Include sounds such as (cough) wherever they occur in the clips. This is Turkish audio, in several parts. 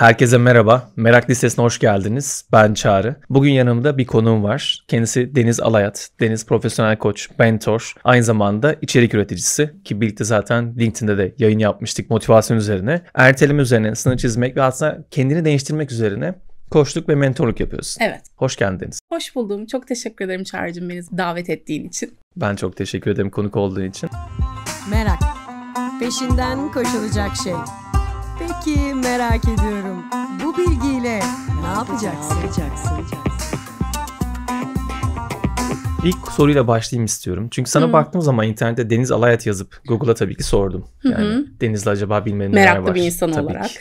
Herkese merhaba. Merak listesine hoş geldiniz. Ben Çağrı. Bugün yanımda bir konuğum var. Kendisi Deniz Alayat. Deniz profesyonel koç, mentor, aynı zamanda içerik üreticisi ki birlikte zaten LinkedIn'de de yayın yapmıştık motivasyon üzerine. Erteleme üzerine, sınır çizmek ve aslında kendini değiştirmek üzerine koçluk ve mentorluk yapıyorsun. Evet. Hoş geldiniz. Hoş buldum. Çok teşekkür ederim Çağrı'cığım beni davet ettiğin için. Ben çok teşekkür ederim konuk olduğun için. Merak. Peşinden koşulacak şey ki merak ediyorum. Bu bilgiyle ne yapacaksın? Ne yapacaksın? İlk soruyla başlayayım istiyorum. Çünkü sana hmm. baktığım zaman internette Deniz Alayat yazıp Google'a tabii ki sordum. Yani Deniz'le acaba bilmenin neler var. Meraklı bir insan tabii olarak. Ki.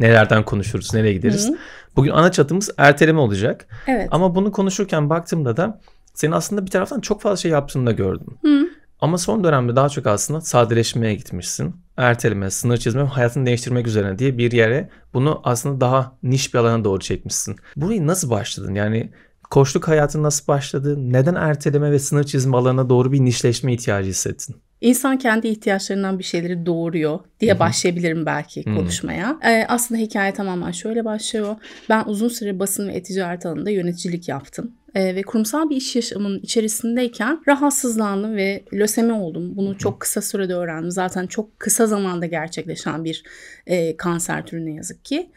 Nelerden konuşuruz, nereye gideriz. Hı Bugün ana çatımız erteleme olacak. Evet. Ama bunu konuşurken baktığımda da senin aslında bir taraftan çok fazla şey yaptığını da gördüm. Hı. Ama son dönemde daha çok aslında sadeleşmeye gitmişsin. Erteleme, sınır çizme, hayatını değiştirmek üzerine diye bir yere bunu aslında daha niş bir alana doğru çekmişsin. Burayı nasıl başladın? Yani Koçluk hayatın nasıl başladı? Neden erteleme ve sınır çizme alanına doğru bir nişleşme ihtiyacı hissettin? İnsan kendi ihtiyaçlarından bir şeyleri doğuruyor diye Hı-hı. başlayabilirim belki Hı-hı. konuşmaya. Ee, aslında hikaye tamamen şöyle başlıyor. Ben uzun süre basın ve eticaret alanında yöneticilik yaptım e, ve kurumsal bir iş yaşamının içerisindeyken rahatsızlandım ve lösemi oldum. Bunu çok kısa sürede öğrendim. Zaten çok kısa zamanda gerçekleşen bir e, kanser türü ne yazık ki.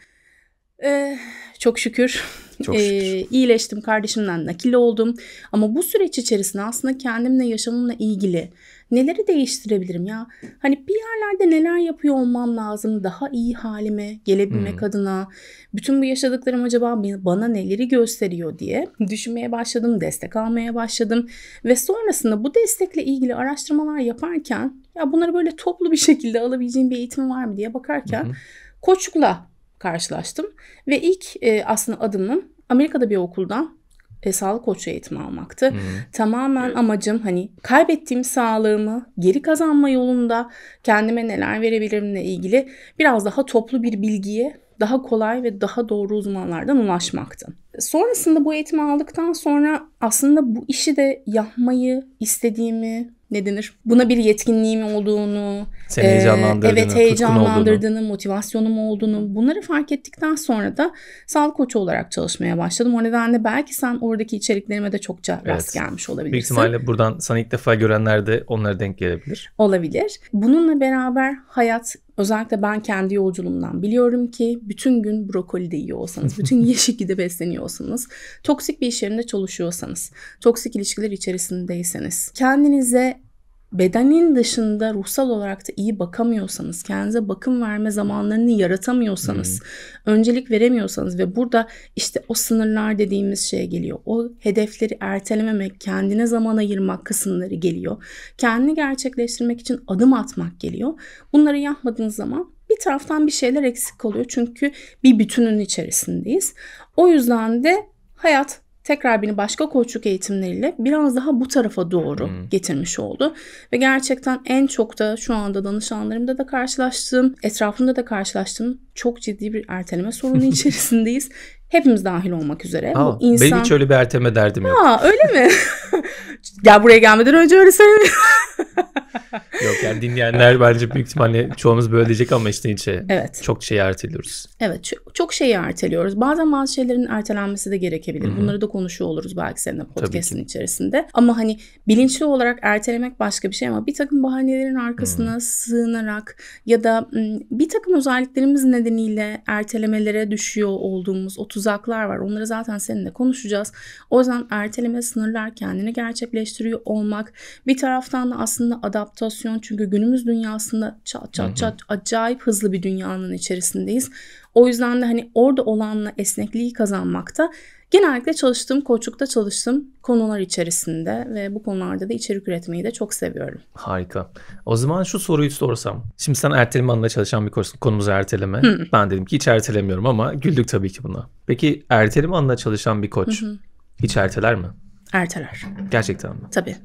Ee, çok şükür. Çok şükür. Ee, iyileştim kardeşimden nakille oldum. Ama bu süreç içerisinde aslında kendimle yaşamımla ilgili neleri değiştirebilirim ya? Hani bir yerlerde neler yapıyor olmam lazım daha iyi halime gelebilmek hmm. adına. Bütün bu yaşadıklarım acaba bana neleri gösteriyor diye düşünmeye başladım, destek almaya başladım ve sonrasında bu destekle ilgili araştırmalar yaparken ya bunları böyle toplu bir şekilde alabileceğim bir eğitim var mı diye bakarken hmm. koçlukla karşılaştım. Ve ilk e, aslında adımım Amerika'da bir okuldan e, sağlık koçu eğitimi almaktı. Hmm. Tamamen amacım hani kaybettiğim sağlığımı geri kazanma yolunda kendime neler verebilirimle ilgili biraz daha toplu bir bilgiye daha kolay ve daha doğru uzmanlardan ulaşmaktı. Sonrasında bu eğitimi aldıktan sonra aslında bu işi de yapmayı istediğimi, ne denir? Buna bir yetkinliğim olduğunu, Seni e, heyecanlandırdığını, e, evet heyecanlandırdığını, motivasyonum olduğunu bunları fark ettikten sonra da sağlık koçu olarak çalışmaya başladım. O nedenle belki sen oradaki içeriklerime de çokça evet. rast gelmiş olabilirsin. Büyük ihtimalle buradan sana ilk defa görenler de onlara denk gelebilir. Olabilir. Bununla beraber hayat Özellikle ben kendi yolculuğumdan biliyorum ki bütün gün brokoli de yiyor olsanız, (laughs) bütün yeşil gide besleniyor olsanız, toksik bir iş yerinde çalışıyorsanız, toksik ilişkiler içerisindeyseniz, kendinize bedenin dışında ruhsal olarak da iyi bakamıyorsanız, kendinize bakım verme zamanlarını yaratamıyorsanız, hmm. öncelik veremiyorsanız ve burada işte o sınırlar dediğimiz şey geliyor. O hedefleri ertelememek, kendine zaman ayırmak kısımları geliyor. Kendini gerçekleştirmek için adım atmak geliyor. Bunları yapmadığınız zaman bir taraftan bir şeyler eksik oluyor. Çünkü bir bütünün içerisindeyiz. O yüzden de hayat tekrar beni başka koçluk eğitimleriyle biraz daha bu tarafa doğru hmm. getirmiş oldu. Ve gerçekten en çok da şu anda danışanlarımda da karşılaştığım, etrafımda da karşılaştığım çok ciddi bir erteleme sorunu (laughs) içerisindeyiz. Hepimiz dahil olmak üzere. Aa, bu insan... Benim hiç öyle bir erteme derdim yok. Aa, öyle mi? (laughs) Gel buraya gelmeden önce öyle söylemiyorum. (laughs) yok yani dinleyenler bence büyük ihtimalle çoğumuz böyle diyecek ama işte içe şey- evet. çok şeyi erteliyoruz. Evet çok, şeyi erteliyoruz. Bazen bazı şeylerin ertelenmesi de gerekebilir. Hı-hı. Bunları da konuşuyor oluruz belki seninle podcast'in içerisinde. Ama hani bilinçli olarak ertelemek başka bir şey ama bir takım bahanelerin arkasına Hı-hı. sığınarak ya da bir takım özelliklerimiz nedeniyle ertelemelere düşüyor olduğumuz 30 tuzaklar var. Onları zaten seninle konuşacağız. O yüzden erteleme sınırlar kendini gerçekleştiriyor olmak. Bir taraftan da aslında adaptasyon çünkü günümüz dünyasında çat çat çat acayip hızlı bir dünyanın içerisindeyiz. O yüzden de hani orada olanla esnekliği kazanmakta genellikle çalıştığım koçlukta çalıştığım konular içerisinde ve bu konularda da içerik üretmeyi de çok seviyorum. Harika. O zaman şu soruyu sorsam. Şimdi sen erteleme anında çalışan bir koçsun. Konumuz erteleme. Hı. Ben dedim ki hiç ertelemiyorum ama güldük tabii ki buna. Peki erteleme anında çalışan bir koç hı hı. hiç erteler mi? Erteler. Gerçekten mi? Tabii.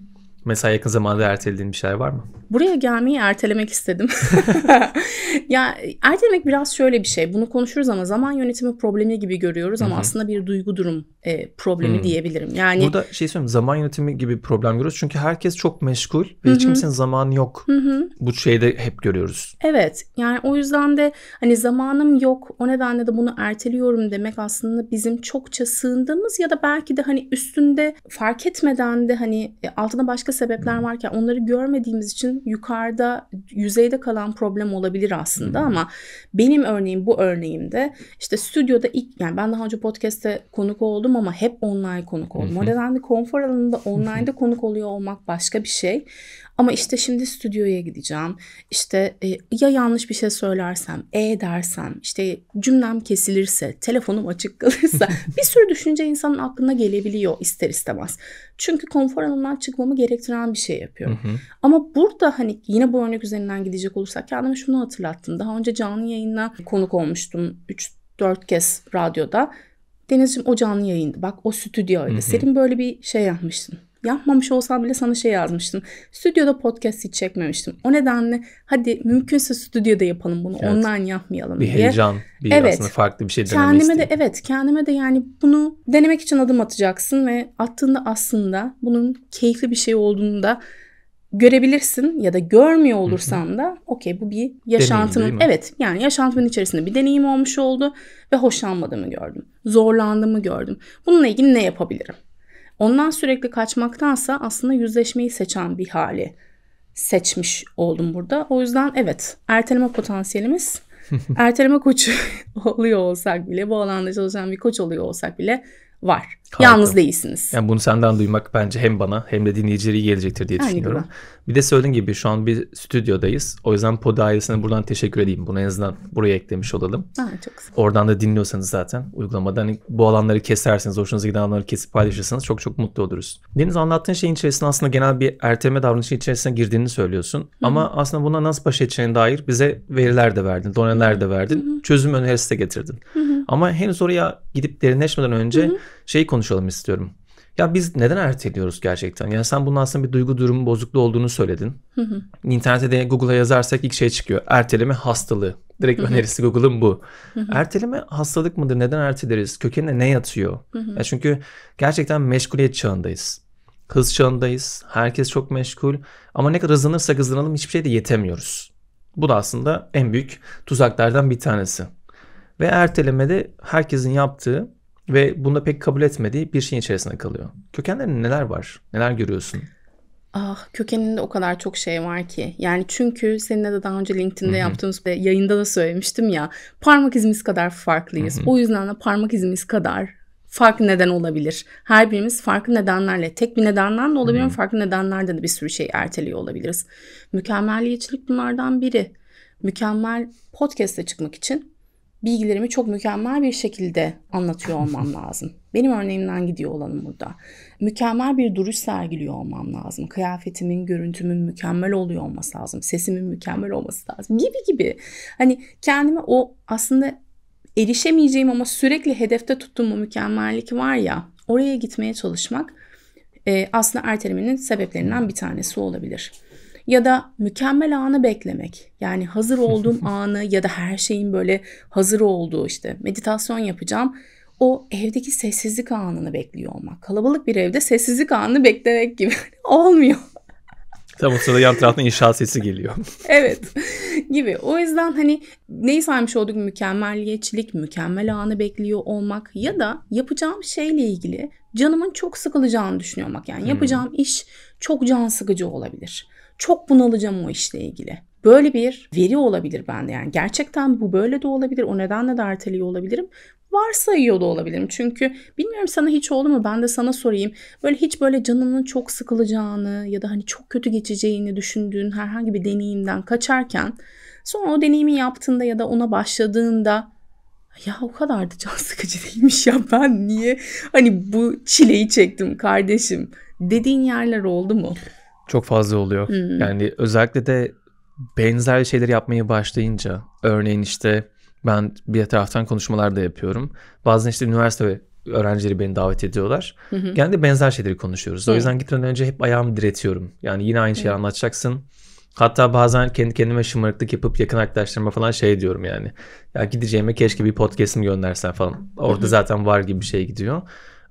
Mesela yakın zamanda ertelediğin bir şey var mı? Buraya gelmeyi ertelemek istedim. (laughs) (laughs) ya ertelemek biraz şöyle bir şey. Bunu konuşuruz ama zaman yönetimi problemi gibi görüyoruz ama Hı-hı. aslında bir duygu durum e, problemi Hı-hı. diyebilirim. Yani Burada şey söyleyeyim zaman yönetimi gibi problem görüyoruz. Çünkü herkes çok meşgul ve Hı-hı. hiç kimsenin zamanı yok. Hı-hı. Bu şeyde hep görüyoruz. Evet. Yani o yüzden de hani zamanım yok. O nedenle de bunu erteliyorum demek aslında bizim çokça sığındığımız ya da belki de hani üstünde fark etmeden de hani e, altına başka başka sebepler hmm. varken onları görmediğimiz için yukarıda yüzeyde kalan problem olabilir aslında hmm. ama benim örneğim bu örneğimde işte stüdyoda ilk yani ben daha önce podcast'te konuk oldum ama hep online konuk oldum. O nedenle konfor alanında online'da konuk oluyor olmak başka bir şey. Ama işte şimdi stüdyoya gideceğim. İşte e, ya yanlış bir şey söylersem, e dersem, işte cümlem kesilirse, telefonum açık kalırsa (laughs) bir sürü düşünce insanın aklına gelebiliyor ister istemez. Çünkü konfor alanından çıkmamı gerektiren bir şey yapıyorum. Ama burada hani yine bu örnek üzerinden gidecek olursak kendime şunu hatırlattım. Daha önce canlı yayına konuk olmuştum 3-4 kez radyoda. Denizciğim o canlı yayındı. Bak o stüdyoydu. Senin böyle bir şey yapmıştın Yapmamış olsam bile sana şey yazmıştım. Stüdyoda podcast hiç çekmemiştim. O nedenle hadi mümkünse stüdyoda yapalım bunu. Evet. Online yapmayalım bir diye. Bir heyecan, bir evet. aslında farklı bir şey denemek Kendime istedim. de evet, kendime de yani bunu denemek için adım atacaksın ve attığında aslında bunun keyifli bir şey olduğunu da görebilirsin ya da görmüyor olursan da okey bu bir yaşantının deneyim, evet yani yaşantımın içerisinde bir deneyim olmuş oldu ve hoşlanmadığımı gördüm. Zorlandığımı gördüm. Bununla ilgili ne yapabilirim? Ondan sürekli kaçmaktansa aslında yüzleşmeyi seçen bir hali seçmiş oldum burada. O yüzden evet erteleme potansiyelimiz (laughs) erteleme koçu (laughs) oluyor olsak bile bu alanda çalışan bir koç oluyor olsak bile var. Harika. Yalnız değilsiniz. Yani bunu senden duymak bence hem bana hem de dinleyicileri iyi gelecektir diye düşünüyorum. Gibi. Bir de söylediğin gibi şu an bir stüdyodayız. O yüzden Pod ailesine buradan teşekkür edeyim. Bunu en azından buraya eklemiş olalım. Ha, çok güzel. Oradan da dinliyorsanız zaten uygulamadan hani bu alanları keserseniz, Hoşunuza giden alanları kesip paylaşırsanız çok çok mutlu oluruz. Deniz anlattığın şeyin içerisinde aslında genel bir erteleme davranışı içerisine girdiğini söylüyorsun. Hı-hı. Ama aslında buna nasıl baş edeceğine dair bize veriler de verdin, doneler de verdin. Hı-hı. Çözüm önerisi de getirdin. Hı-hı. Ama henüz oraya gidip derinleşmeden önce... Hı-hı şey konuşalım istiyorum. Ya biz neden erteliyoruz gerçekten? Yani sen bunun aslında bir duygu durum bozukluğu olduğunu söyledin. Hı hı. İnternete de Google'a yazarsak ilk şey çıkıyor. Erteleme hastalığı. Direkt hı hı. önerisi Google'ın bu. Hı hı. Erteleme hastalık mıdır? Neden erteleriz? Kökenine ne yatıyor? Hı hı. Ya çünkü gerçekten meşguliyet çağındayız. Hız çağındayız. Herkes çok meşgul. Ama ne kadar hızlanırsak hızlanalım hiçbir şey de yetemiyoruz. Bu da aslında en büyük tuzaklardan bir tanesi. Ve ertelemede herkesin yaptığı ve bunda pek kabul etmediği bir şeyin içerisinde kalıyor. Kökenlerinde neler var? Neler görüyorsun? Ah, kökeninde o kadar çok şey var ki. Yani çünkü seninle de daha önce LinkedIn'de Hı-hı. yaptığımız yayında da söylemiştim ya. Parmak izimiz kadar farklıyız. Hı-hı. O yüzden de parmak izimiz kadar farklı neden olabilir. Her birimiz farklı nedenlerle, tek bir nedenden de olabilir, hı farklı nedenlerden de bir sürü şey erteliyor olabiliriz. Mükemmelliyetçilik bunlardan biri. Mükemmel podcast'e çıkmak için bilgilerimi çok mükemmel bir şekilde anlatıyor olmam (laughs) lazım. Benim örneğimden gidiyor olalım burada. Mükemmel bir duruş sergiliyor olmam lazım. Kıyafetimin, görüntümün mükemmel oluyor olması lazım. Sesimin mükemmel olması lazım gibi gibi. Hani kendime o aslında erişemeyeceğim ama sürekli hedefte tuttuğum o mükemmellik var ya oraya gitmeye çalışmak e, aslında ertelemenin sebeplerinden bir tanesi olabilir ya da mükemmel anı beklemek. Yani hazır olduğum (laughs) anı ya da her şeyin böyle hazır olduğu işte meditasyon yapacağım. O evdeki sessizlik anını bekliyor olmak. Kalabalık bir evde sessizlik anını beklemek gibi (laughs) olmuyor. Tam o sırada yan taraftan inşaat sesi geliyor. (laughs) evet gibi. O yüzden hani neyi saymış olduk? Mükemmelliyetçilik, mükemmel anı bekliyor olmak ya da yapacağım şeyle ilgili canımın çok sıkılacağını düşünüyor olmak. Yani hmm. yapacağım hmm. iş çok can sıkıcı olabilir çok bunalacağım o işle ilgili. Böyle bir veri olabilir bende yani. Gerçekten bu böyle de olabilir. O nedenle de erteliyor olabilirim varsayıyor da olabilirim. Çünkü bilmiyorum sana hiç oldu mu ben de sana sorayım. Böyle hiç böyle canının çok sıkılacağını ya da hani çok kötü geçeceğini düşündüğün herhangi bir deneyimden kaçarken sonra o deneyimi yaptığında ya da ona başladığında ya o kadar da can sıkıcı değilmiş ya ben niye hani bu çileyi çektim kardeşim dediğin yerler oldu mu? Çok fazla oluyor. Hmm. Yani özellikle de benzer şeyler yapmaya başlayınca örneğin işte ben bir taraftan konuşmalar da yapıyorum. Bazen işte üniversite öğrencileri beni davet ediyorlar. Hı hı. Genelde benzer şeyleri konuşuyoruz. O yüzden gitmeden önce hep ayağımı diretiyorum. Yani yine aynı şeyi hı. anlatacaksın. Hatta bazen kendi kendime şımarıklık yapıp yakın arkadaşlarıma falan şey diyorum yani. Ya gideceğime keşke bir podcast'imi göndersen falan. Orada hı hı. zaten var gibi bir şey gidiyor.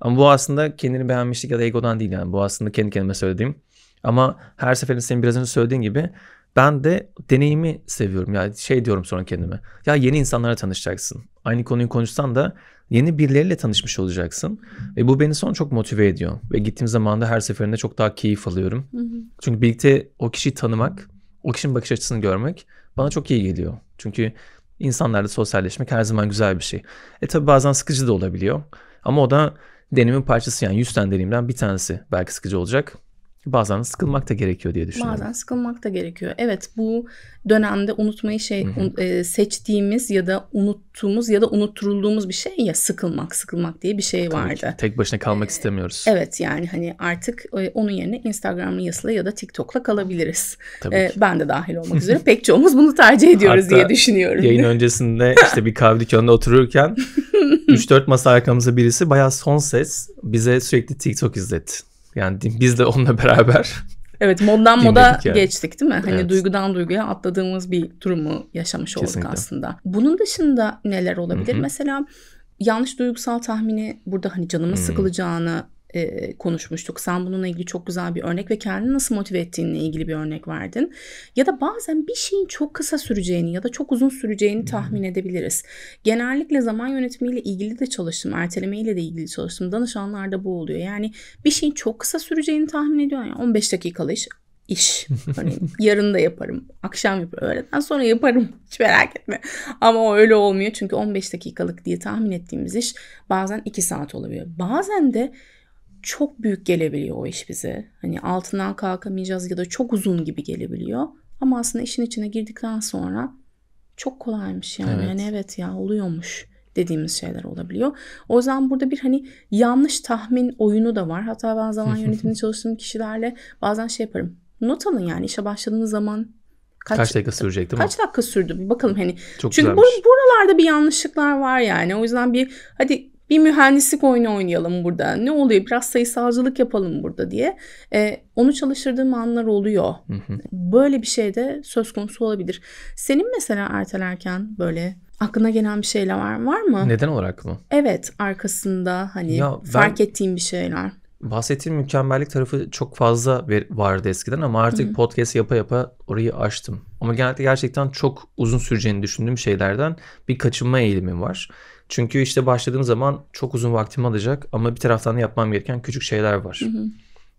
Ama bu aslında kendini beğenmişlik ya da egodan değil yani. Bu aslında kendi kendime söylediğim ama her seferinde senin biraz önce söylediğin gibi ben de deneyimi seviyorum. Yani şey diyorum sonra kendime. Ya yeni insanlara tanışacaksın. Aynı konuyu konuşsan da yeni birileriyle tanışmış olacaksın. Ve bu beni son çok motive ediyor. Ve gittiğim zaman da her seferinde çok daha keyif alıyorum. Hı hı. Çünkü birlikte o kişiyi tanımak, o kişinin bakış açısını görmek bana çok iyi geliyor. Çünkü insanlarla sosyalleşmek her zaman güzel bir şey. E tabi bazen sıkıcı da olabiliyor. Ama o da deneyimin parçası yani 100 tane deneyimden bir tanesi belki sıkıcı olacak. Bazen sıkılmak da gerekiyor diye düşünüyorum. Bazen sıkılmak da gerekiyor. Evet bu dönemde unutmayı şey e, seçtiğimiz ya da unuttuğumuz ya da unutturulduğumuz bir şey ya sıkılmak sıkılmak diye bir şey Tabii vardı. Ki, tek başına kalmak ee, istemiyoruz. Evet yani hani artık e, onun yerine Instagram'la ya da TikTok'la kalabiliriz. Tabii e, ki. Ben de dahil olmak (laughs) üzere pek çoğumuz bunu tercih ediyoruz Hatta diye düşünüyorum. Yayın öncesinde (laughs) işte bir kahve dükkanında otururken 3-4 (laughs) masa arkamızda birisi bayağı son ses bize sürekli TikTok izletti. Yani biz de onunla beraber Evet moddan (laughs) moda yani. geçtik değil mi? Hani evet. duygudan duyguya atladığımız bir durumu yaşamış olduk Kesinlikle. aslında. Bunun dışında neler olabilir? Hı-hı. Mesela yanlış duygusal tahmini burada hani canımın Hı-hı. sıkılacağını e, konuşmuştuk. Sen bununla ilgili çok güzel bir örnek ve kendini nasıl motive ettiğinle ilgili bir örnek verdin. Ya da bazen bir şeyin çok kısa süreceğini ya da çok uzun süreceğini tahmin edebiliriz. Genellikle zaman yönetimiyle ilgili de çalıştım. Ertelemeyle de ilgili çalıştım. Danışanlarda bu oluyor. Yani bir şeyin çok kısa süreceğini tahmin ediyor. Yani 15 dakikalı iş iş. (laughs) Hani yarın da yaparım. Akşam yaparım. Öğleden sonra yaparım. (laughs) Hiç merak etme. Ama o öyle olmuyor. Çünkü 15 dakikalık diye tahmin ettiğimiz iş bazen 2 saat olabiliyor. Bazen de çok büyük gelebiliyor o iş bize. Hani altından kalkamayacağız ya da çok uzun gibi gelebiliyor. Ama aslında işin içine girdikten sonra çok kolaymış yani. Evet. Yani evet ya oluyormuş dediğimiz şeyler olabiliyor. O yüzden burada bir hani yanlış tahmin oyunu da var. Hatta ben zaman (laughs) yönetiminde çalıştığım kişilerle bazen şey yaparım. Not alın yani işe başladığınız zaman kaç, kaç dakika sürecek değil kaç mi? Kaç dakika sürdü bir bakalım hani. Çok Çünkü güzelmiş. buralarda bir yanlışlıklar var yani. O yüzden bir hadi bir mühendislik oyunu oynayalım burada. Ne oluyor biraz sayısalcılık yapalım burada diye. E, onu çalıştırdığım anlar oluyor. Böyle bir şey de söz konusu olabilir. Senin mesela ertelerken böyle aklına gelen bir şeyler var, var mı? Neden olarak aklıma? Evet arkasında hani ya ben... ettiğim bir şeyler bahsettiğim mükemmellik tarafı çok fazla vardı eskiden ama artık Hı-hı. podcast yapa yapa orayı açtım. Ama genellikle gerçekten çok uzun süreceğini düşündüğüm şeylerden bir kaçınma eğilimim var. Çünkü işte başladığım zaman çok uzun vaktimi alacak ama bir taraftan da yapmam gereken küçük şeyler var. Hı hı.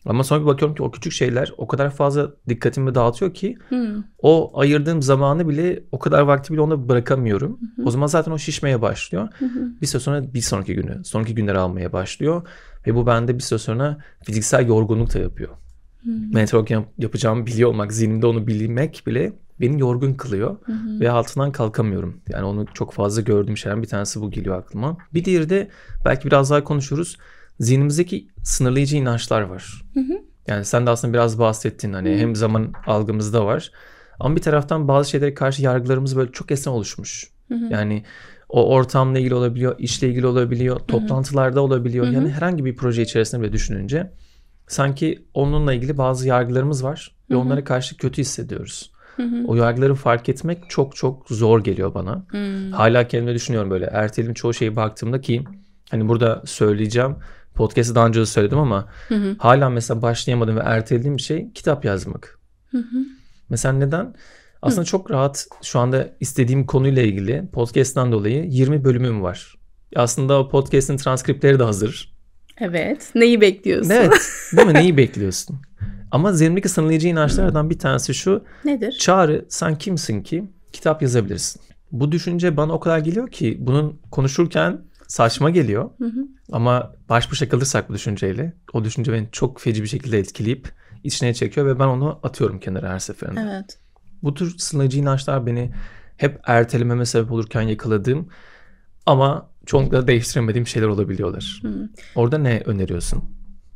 Ama sonra bir bakıyorum ki o küçük şeyler o kadar fazla dikkatimi dağıtıyor ki hı. o ayırdığım zamanı bile o kadar vakti bile ona bırakamıyorum. Hı hı. O zaman zaten o şişmeye başlıyor. Hı hı. Bir süre sonra bir sonraki günü, sonraki günleri almaya başlıyor ve bu bende bir süre sonra fiziksel yorgunluk da yapıyor. Mental yap- yapacağımı biliyor olmak, zihnimde onu bilmek bile beni yorgun kılıyor hı hı. ve altından kalkamıyorum. Yani onu çok fazla gördüğüm şeyden bir tanesi bu geliyor aklıma. Bir diğeri de belki biraz daha konuşuruz. Zihnimizdeki sınırlayıcı inançlar var. Hı hı. Yani sen de aslında biraz bahsettin hani hı. hem zaman algımızda var. Ama bir taraftan bazı şeylere karşı yargılarımız böyle çok esne oluşmuş. Hı hı. Yani o ortamla ilgili olabiliyor, işle ilgili olabiliyor, Hı-hı. toplantılarda olabiliyor. Hı-hı. Yani herhangi bir proje içerisinde bile düşününce sanki onunla ilgili bazı yargılarımız var ve Hı-hı. onlara karşı kötü hissediyoruz. Hı hı. O yargıları fark etmek çok çok zor geliyor bana. Hı. Hala kendime düşünüyorum böyle. ertelim çoğu şeyi baktığımda ki hani burada söyleyeceğim. Podcast'ı daha önce de söyledim ama hı hı. hala mesela başlayamadığım ve ertelediğim şey kitap yazmak. Hı hı. Mesela neden? Aslında Hı. çok rahat şu anda istediğim konuyla ilgili podcast'tan dolayı 20 bölümüm var. Aslında o podcast'in transkripleri de hazır. Evet. Neyi bekliyorsun? Evet. Değil mi? Neyi (laughs) bekliyorsun? Ama zihnimdeki sınırlayıcı inançlardan bir tanesi şu. Nedir? Çağrı sen kimsin ki kitap yazabilirsin. Bu düşünce bana o kadar geliyor ki bunun konuşurken saçma geliyor. Hı hı. Ama baş başa kalırsak bu düşünceyle o düşünce beni çok feci bir şekilde etkileyip içine çekiyor ve ben onu atıyorum kenara her seferinde. Evet. Bu tür sınırlayıcı inançlar beni hep ertelememe sebep olurken yakaladığım ama çoğunlukla değiştiremediğim şeyler olabiliyorlar. Hı. Orada ne öneriyorsun?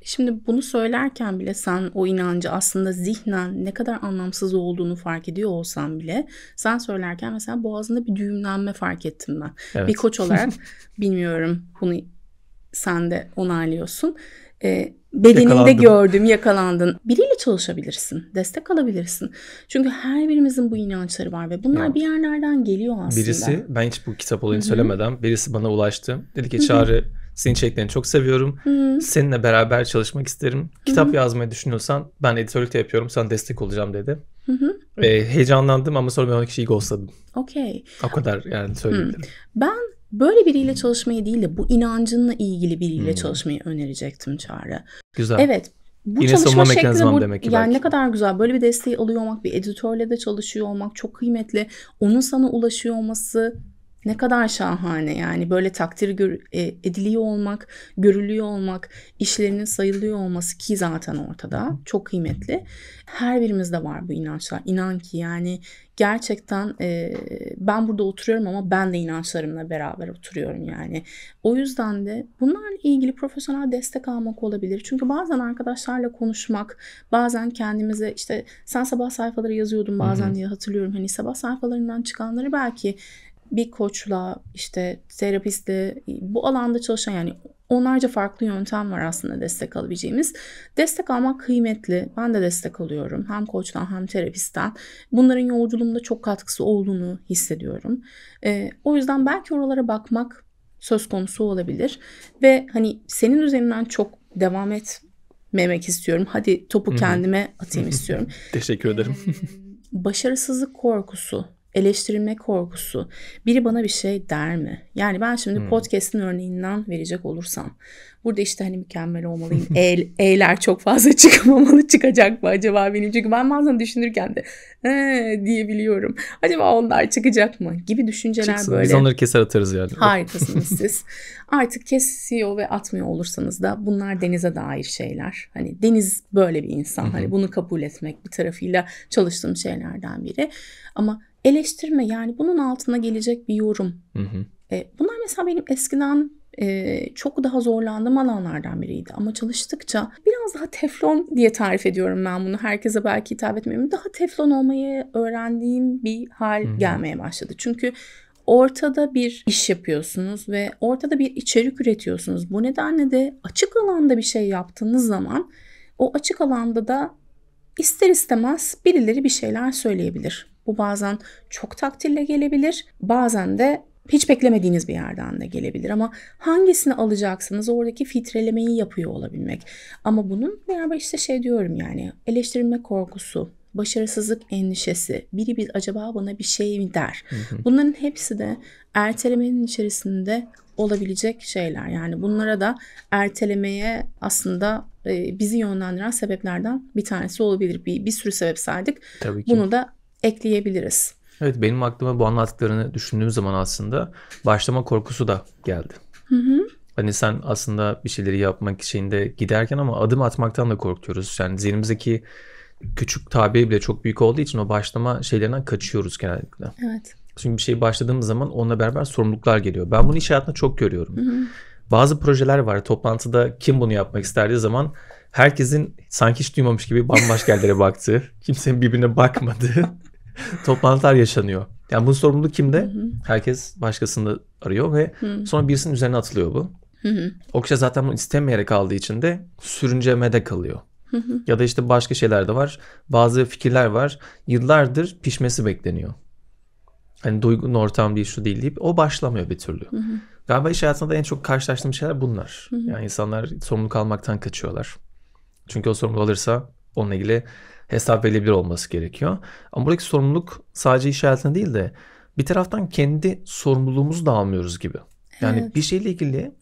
Şimdi bunu söylerken bile sen o inancı aslında zihnen ne kadar anlamsız olduğunu fark ediyor olsan bile sen söylerken mesela boğazında bir düğümlenme fark ettim ben. Evet. Bir koç olarak (laughs) bilmiyorum bunu sen de onaylıyorsun. E, bedeninde gördüm yakalandın. Biriyle çalışabilirsin, destek alabilirsin. Çünkü her birimizin bu inançları var ve bunlar ya. bir yerlerden geliyor aslında. Birisi ben hiç bu kitap olayını Hı-hı. söylemeden birisi bana ulaştı. Dedi ki Çağrı Hı-hı senin çeklerini çok seviyorum. Hı-hı. Seninle beraber çalışmak isterim. Hı-hı. Kitap yazmayı düşünüyorsan ben editörlük yapıyorum. Sen destek olacağım dedi. Hı ee, heyecanlandım ama sonra ben o kişiyi ghostladım. Okey. O kadar yani söyleyebilirim. Hı. Ben böyle biriyle çalışmayı değil de bu inancınla ilgili biriyle hmm. çalışmayı önerecektim Çağrı. Güzel. Evet. Bu Yine çalışma şekli bu, demek ki yani ne kadar güzel böyle bir desteği alıyor olmak, bir editörle de çalışıyor olmak çok kıymetli. Onun sana ulaşıyor olması ne kadar şahane yani böyle takdir gör- e, ediliyor olmak, görülüyor olmak, işlerinin sayılıyor olması ki zaten ortada çok kıymetli. Her birimizde var bu inançlar. İnan ki yani gerçekten e, ben burada oturuyorum ama ben de inançlarımla beraber oturuyorum yani. O yüzden de bunlarla ilgili profesyonel destek almak olabilir. Çünkü bazen arkadaşlarla konuşmak, bazen kendimize işte sen sabah sayfaları yazıyordun bazen diye hatırlıyorum. Hani sabah sayfalarından çıkanları belki bir koçla işte terapistle e, bu alanda çalışan yani onlarca farklı yöntem var aslında destek alabileceğimiz. Destek almak kıymetli. Ben de destek alıyorum. Hem koçtan hem terapistten. Bunların yolculuğumda çok katkısı olduğunu hissediyorum. E, o yüzden belki oralara bakmak söz konusu olabilir. Ve hani senin üzerinden çok devam etmemek istiyorum. Hadi topu kendime atayım istiyorum. Teşekkür ederim. Başarısızlık korkusu eleştirilme korkusu. Biri bana bir şey der mi? Yani ben şimdi hmm. podcast'in örneğinden verecek olursam burada işte hani mükemmel olmalıyım. El, (laughs) eyler çok fazla (laughs) çıkmamalı, çıkacak mı acaba benim? Çünkü ben bazen düşünürken de ee, diyebiliyorum. Acaba onlar çıkacak mı? Gibi düşünceler Çıksın, böyle. Biz onları keser atarız yani. (laughs) Harikasınız siz. Artık kesiyor ve atmıyor olursanız da bunlar denize dair şeyler. Hani deniz böyle bir insan. hani bunu kabul etmek bir tarafıyla çalıştığım şeylerden biri. Ama eleştirme yani bunun altına gelecek bir yorum. Hı hı. E, bunlar mesela benim eskiden e, çok daha zorlandığım alanlardan biriydi. Ama çalıştıkça biraz daha teflon diye tarif ediyorum ben bunu. Herkese belki hitap etmiyorum. Daha teflon olmayı öğrendiğim bir hal hı hı. gelmeye başladı. Çünkü ortada bir iş yapıyorsunuz ve ortada bir içerik üretiyorsunuz. Bu nedenle de açık alanda bir şey yaptığınız zaman o açık alanda da ister istemez birileri bir şeyler söyleyebilir. Bu bazen çok takdirle gelebilir, bazen de hiç beklemediğiniz bir yerden de gelebilir ama hangisini alacaksınız oradaki filtrelemeyi yapıyor olabilmek. Ama bunun beraber işte şey diyorum yani eleştirilme korkusu, başarısızlık endişesi, biri bir acaba bana bir şey mi der. Bunların hepsi de ertelemenin içerisinde olabilecek şeyler. Yani bunlara da ertelemeye aslında e, bizi yönlendiren sebeplerden bir tanesi olabilir. Bir, bir sürü sebep saydık. Tabii ki. Bunu da ekleyebiliriz. Evet benim aklıma bu anlattıklarını düşündüğüm zaman aslında başlama korkusu da geldi. Hı hı. Hani sen aslında bir şeyleri yapmak için de giderken ama adım atmaktan da korkuyoruz. Yani zihnimizdeki küçük tabi bile çok büyük olduğu için o başlama şeylerinden kaçıyoruz genellikle. Evet. Çünkü bir şey başladığımız zaman onunla beraber sorumluluklar geliyor. Ben bunu iş hayatında çok görüyorum. Hı hı. Bazı projeler var. Toplantıda kim bunu yapmak isterdiği zaman herkesin sanki hiç duymamış gibi bambaşka (laughs) yerlere baktığı, kimsenin birbirine bakmadığı (laughs) toplantılar yaşanıyor. Yani bunun sorumluluğu kimde? Herkes başkasını arıyor ve sonra birisinin üzerine atılıyor bu. O kişi zaten bunu istemeyerek aldığı için de sürüncemede kalıyor. Ya da işte başka şeyler de var. Bazı fikirler var. Yıllardır pişmesi bekleniyor. Hani duygun ortam bir şu değil deyip o başlamıyor bir türlü. Galiba iş hayatında en çok karşılaştığım şeyler bunlar. Yani insanlar sorumluluk almaktan kaçıyorlar. Çünkü o sorumluluğu alırsa onunla ilgili hesap verilebilir olması gerekiyor. Ama buradaki sorumluluk sadece iş hayatında değil de bir taraftan kendi sorumluluğumuzu da almıyoruz gibi. Yani evet. bir şeyle ilgili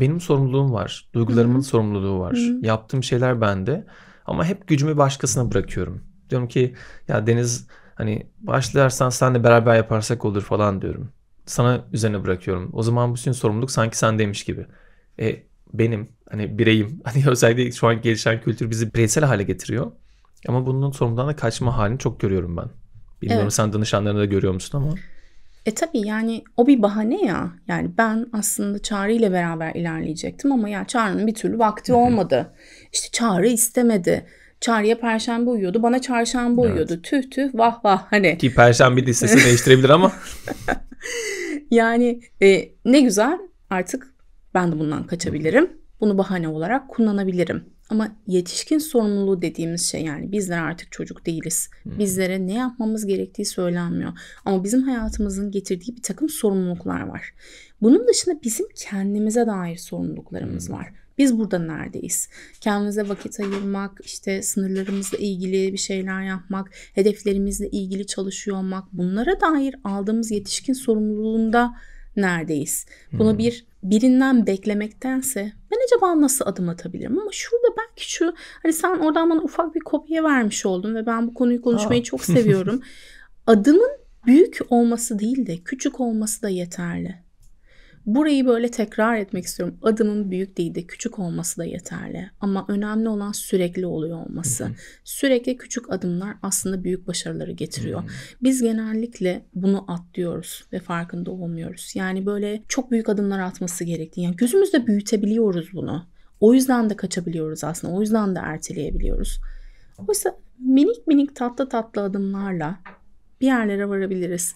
benim sorumluluğum var. Duygularımın Hı-hı. sorumluluğu var. Hı-hı. Yaptığım şeyler bende. Ama hep gücümü başkasına bırakıyorum. Diyorum ki ya Deniz hani başlarsan sen de beraber yaparsak olur falan diyorum. Sana üzerine bırakıyorum. O zaman bütün sorumluluk sanki sendeymiş gibi. E, benim hani bireyim (laughs) hani özellikle şu an gelişen kültür bizi bireysel hale getiriyor. Ama bunun sorumluluğundan da kaçma halini çok görüyorum ben. Bilmiyorum evet. sen danışanlarını da görüyor musun ama. E tabii yani o bir bahane ya. Yani ben aslında Çağrı ile beraber ilerleyecektim ama ya Çağrı'nın bir türlü vakti olmadı. İşte Çağrı istemedi. Çağrı'ya perşembe uyuyordu. Bana çarşamba evet. uyuyordu. Tüh tüh vah vah hani. Ki perşembe listesini değiştirebilir ama. (laughs) yani e, ne güzel artık ben de bundan kaçabilirim. Bunu bahane olarak kullanabilirim. Ama yetişkin sorumluluğu dediğimiz şey yani bizler artık çocuk değiliz. Bizlere ne yapmamız gerektiği söylenmiyor. Ama bizim hayatımızın getirdiği bir takım sorumluluklar var. Bunun dışında bizim kendimize dair sorumluluklarımız var. Biz burada neredeyiz? Kendimize vakit ayırmak, işte sınırlarımızla ilgili bir şeyler yapmak, hedeflerimizle ilgili çalışıyor olmak, bunlara dair aldığımız yetişkin sorumluluğunda neredeyiz? Bunu bir birinden beklemektense ben acaba nasıl adım atabilirim? Ama şurada belki şu hani sen oradan bana ufak bir kopya vermiş oldun ve ben bu konuyu konuşmayı Aa. çok seviyorum. (laughs) Adımın büyük olması değil de küçük olması da yeterli. Burayı böyle tekrar etmek istiyorum. Adımın büyük değil de küçük olması da yeterli. Ama önemli olan sürekli oluyor olması. Hı hı. Sürekli küçük adımlar aslında büyük başarıları getiriyor. Hı hı. Biz genellikle bunu atlıyoruz ve farkında olmuyoruz. Yani böyle çok büyük adımlar atması gerektiği. Yani gözümüzde büyütebiliyoruz bunu. O yüzden de kaçabiliyoruz aslında. O yüzden de erteleyebiliyoruz. Oysa minik minik tatlı tatlı adımlarla bir yerlere varabiliriz.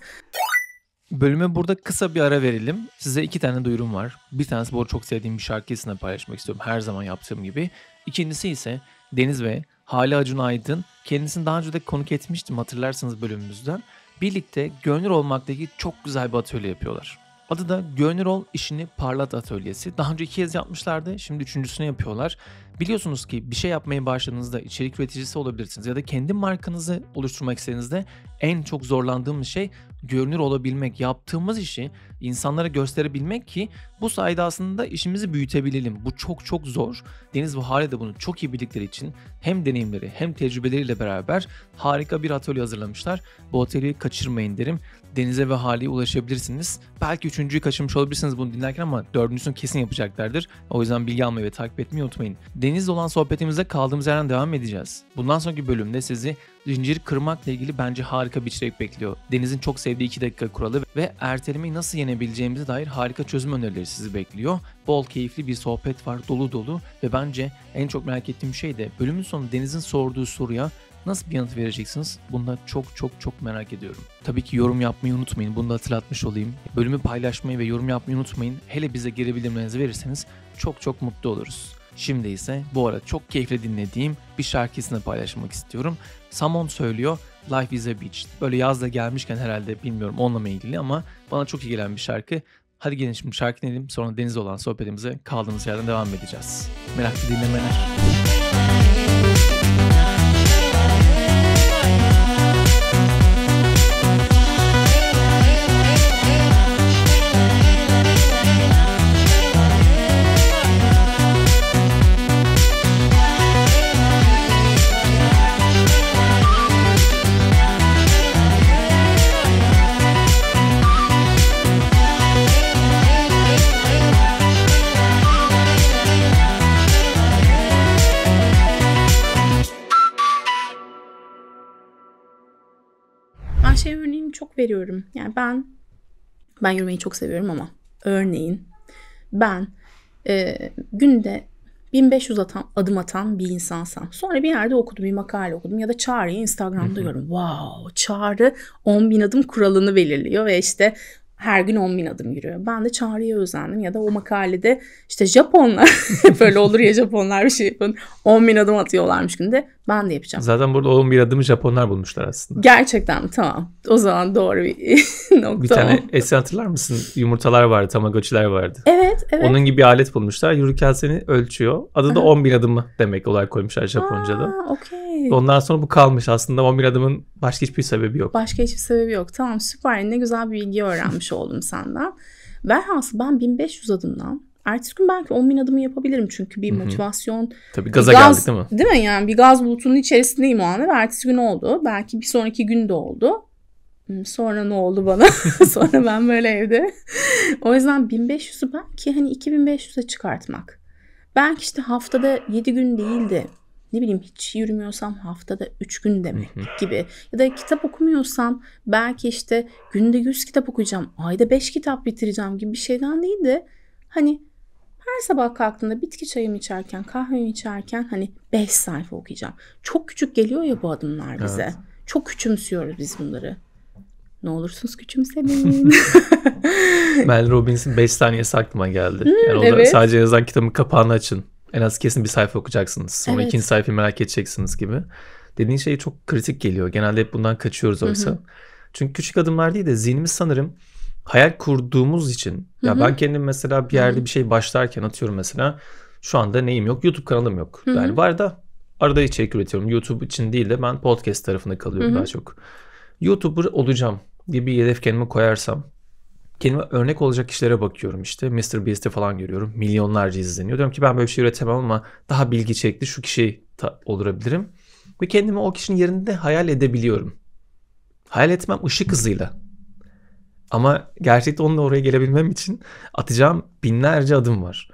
Bölüme burada kısa bir ara verelim. Size iki tane duyurum var. Bir tanesi bu çok sevdiğim bir şarkıyı sizinle paylaşmak istiyorum her zaman yaptığım gibi. İkincisi ise Deniz ve Hale Acun Aydın. Kendisini daha önce de konuk etmiştim hatırlarsınız bölümümüzden. Birlikte Gönül Olmak'taki çok güzel bir atölye yapıyorlar. Adı da Gönül Ol İşini Parlat Atölyesi. Daha önce iki kez yapmışlardı, şimdi üçüncüsünü yapıyorlar. Biliyorsunuz ki bir şey yapmaya başladığınızda içerik üreticisi olabilirsiniz ya da kendi markanızı oluşturmak istediğinizde en çok zorlandığımız şey görünür olabilmek, yaptığımız işi insanlara gösterebilmek ki bu sayede aslında işimizi büyütebilelim. Bu çok çok zor. Deniz ve Hale de bunu çok iyi bildikleri için hem deneyimleri hem tecrübeleriyle beraber harika bir atölye hazırlamışlar. Bu atölyeyi kaçırmayın derim. Deniz'e ve Hale'ye ulaşabilirsiniz. Belki üçüncüyü kaçırmış olabilirsiniz bunu dinlerken ama dördüncüsünü kesin yapacaklardır. O yüzden bilgi almayı ve takip etmeyi unutmayın. Deniz olan sohbetimize kaldığımız yerden devam edeceğiz. Bundan sonraki bölümde sizi zinciri kırmakla ilgili bence harika bir içerik bekliyor. Deniz'in çok sevdiği 2 dakika kuralı ve ertelemeyi nasıl yenebileceğimize dair harika çözüm önerileri sizi bekliyor. Bol keyifli bir sohbet var dolu dolu ve bence en çok merak ettiğim şey de bölümün sonu Deniz'in sorduğu soruya Nasıl bir yanıt vereceksiniz? Bunda çok çok çok merak ediyorum. Tabii ki yorum yapmayı unutmayın. Bunu da hatırlatmış olayım. Bölümü paylaşmayı ve yorum yapmayı unutmayın. Hele bize geri bildirimlerinizi verirseniz çok çok mutlu oluruz. Şimdi ise bu arada çok keyifle dinlediğim bir şarkısını paylaşmak istiyorum. Samon söylüyor Life is a Beach. Böyle yazda gelmişken herhalde bilmiyorum onunla mı ilgili ama bana çok ilgilen bir şarkı. Hadi gelin şimdi şarkı dinleyelim sonra deniz olan sohbetimize kaldığımız yerden devam edeceğiz. Meraklı dinlemeler. şey örneğini çok veriyorum. Yani ben ben yürümeyi çok seviyorum ama örneğin ben e, günde 1500 atan, adım atan bir insansam. Sonra bir yerde okudum, bir makale okudum ya da Çağrı'yı Instagram'da gördüm. Wow, Çağrı 10 bin adım kuralını belirliyor ve işte her gün 10 bin adım yürüyor. Ben de Çağrı'ya özendim ya da o makalede işte Japonlar (laughs) böyle olur ya Japonlar bir şey yapın 10 bin adım atıyorlarmış günde ben de yapacağım. Zaten burada 10 bin adımı Japonlar bulmuşlar aslında. Gerçekten tamam o zaman doğru bir (laughs) nokta. Bir tane eski hatırlar mısın yumurtalar vardı tamagotçiler vardı. Evet evet. Onun gibi bir alet bulmuşlar yürürken seni ölçüyor adı da 10 bin adım demek olarak koymuşlar Japonca'da. Aa, okay. Ondan sonra bu kalmış aslında 11 adımın başka hiçbir sebebi yok. Başka hiçbir sebebi yok. Tamam süper ne güzel bir bilgi öğrenmiş (laughs) oldum senden. Velhasıl ben 1500 adımdan Ertesi gün belki 10 bin adımı yapabilirim çünkü bir Hı-hı. motivasyon. Tabii gaza gaz, geldik değil mi? Değil mi? Yani bir gaz bulutunun içerisindeyim o anda ve ertesi gün oldu. Belki bir sonraki gün de oldu. Sonra ne oldu bana? (laughs) (laughs) Sonra ben böyle evde. o yüzden 1500'ü belki hani 2500'e çıkartmak. Belki işte haftada 7 gün değildi ne bileyim hiç yürümüyorsam haftada 3 gün demek gibi. Ya da kitap okumuyorsam belki işte günde 100 kitap okuyacağım, ayda 5 kitap bitireceğim gibi bir şeyden değil de hani her sabah kalktığımda bitki çayımı içerken, kahvemi içerken hani 5 sayfa okuyacağım. Çok küçük geliyor ya bu adımlar bize. Evet. Çok küçümsüyoruz biz bunları. Ne olursunuz küçümsemeyin. (laughs) (laughs) Mel Robbins'in 5 saniye aklıma geldi. Hmm, yani evet. sadece yazan kitabın kapağını açın. En az kesin bir sayfa okuyacaksınız. Sonra evet. ikinci sayfayı merak edeceksiniz gibi. Dediğin şey çok kritik geliyor. Genelde hep bundan kaçıyoruz oysa. Hı hı. Çünkü küçük adımlar değil de zihnimiz sanırım hayal kurduğumuz için. Hı hı. Ya ben kendim mesela bir yerde hı hı. bir şey başlarken atıyorum mesela şu anda neyim yok? YouTube kanalım yok. Hı hı. Yani var da arada içerik üretiyorum. YouTube için değil de ben podcast tarafında kalıyorum hı hı. daha çok. YouTuber olacağım gibi bir hedef kendime koyarsam Kendime örnek olacak işlere bakıyorum işte. Mr. Beast'i falan görüyorum. Milyonlarca izleniyor. Diyorum ki ben böyle bir şey üretemem ama daha bilgi çekti şu kişi olabilirim. Ve kendimi o kişinin yerinde hayal edebiliyorum. Hayal etmem ışık hızıyla. Ama gerçekten onunla oraya gelebilmem için atacağım binlerce adım var.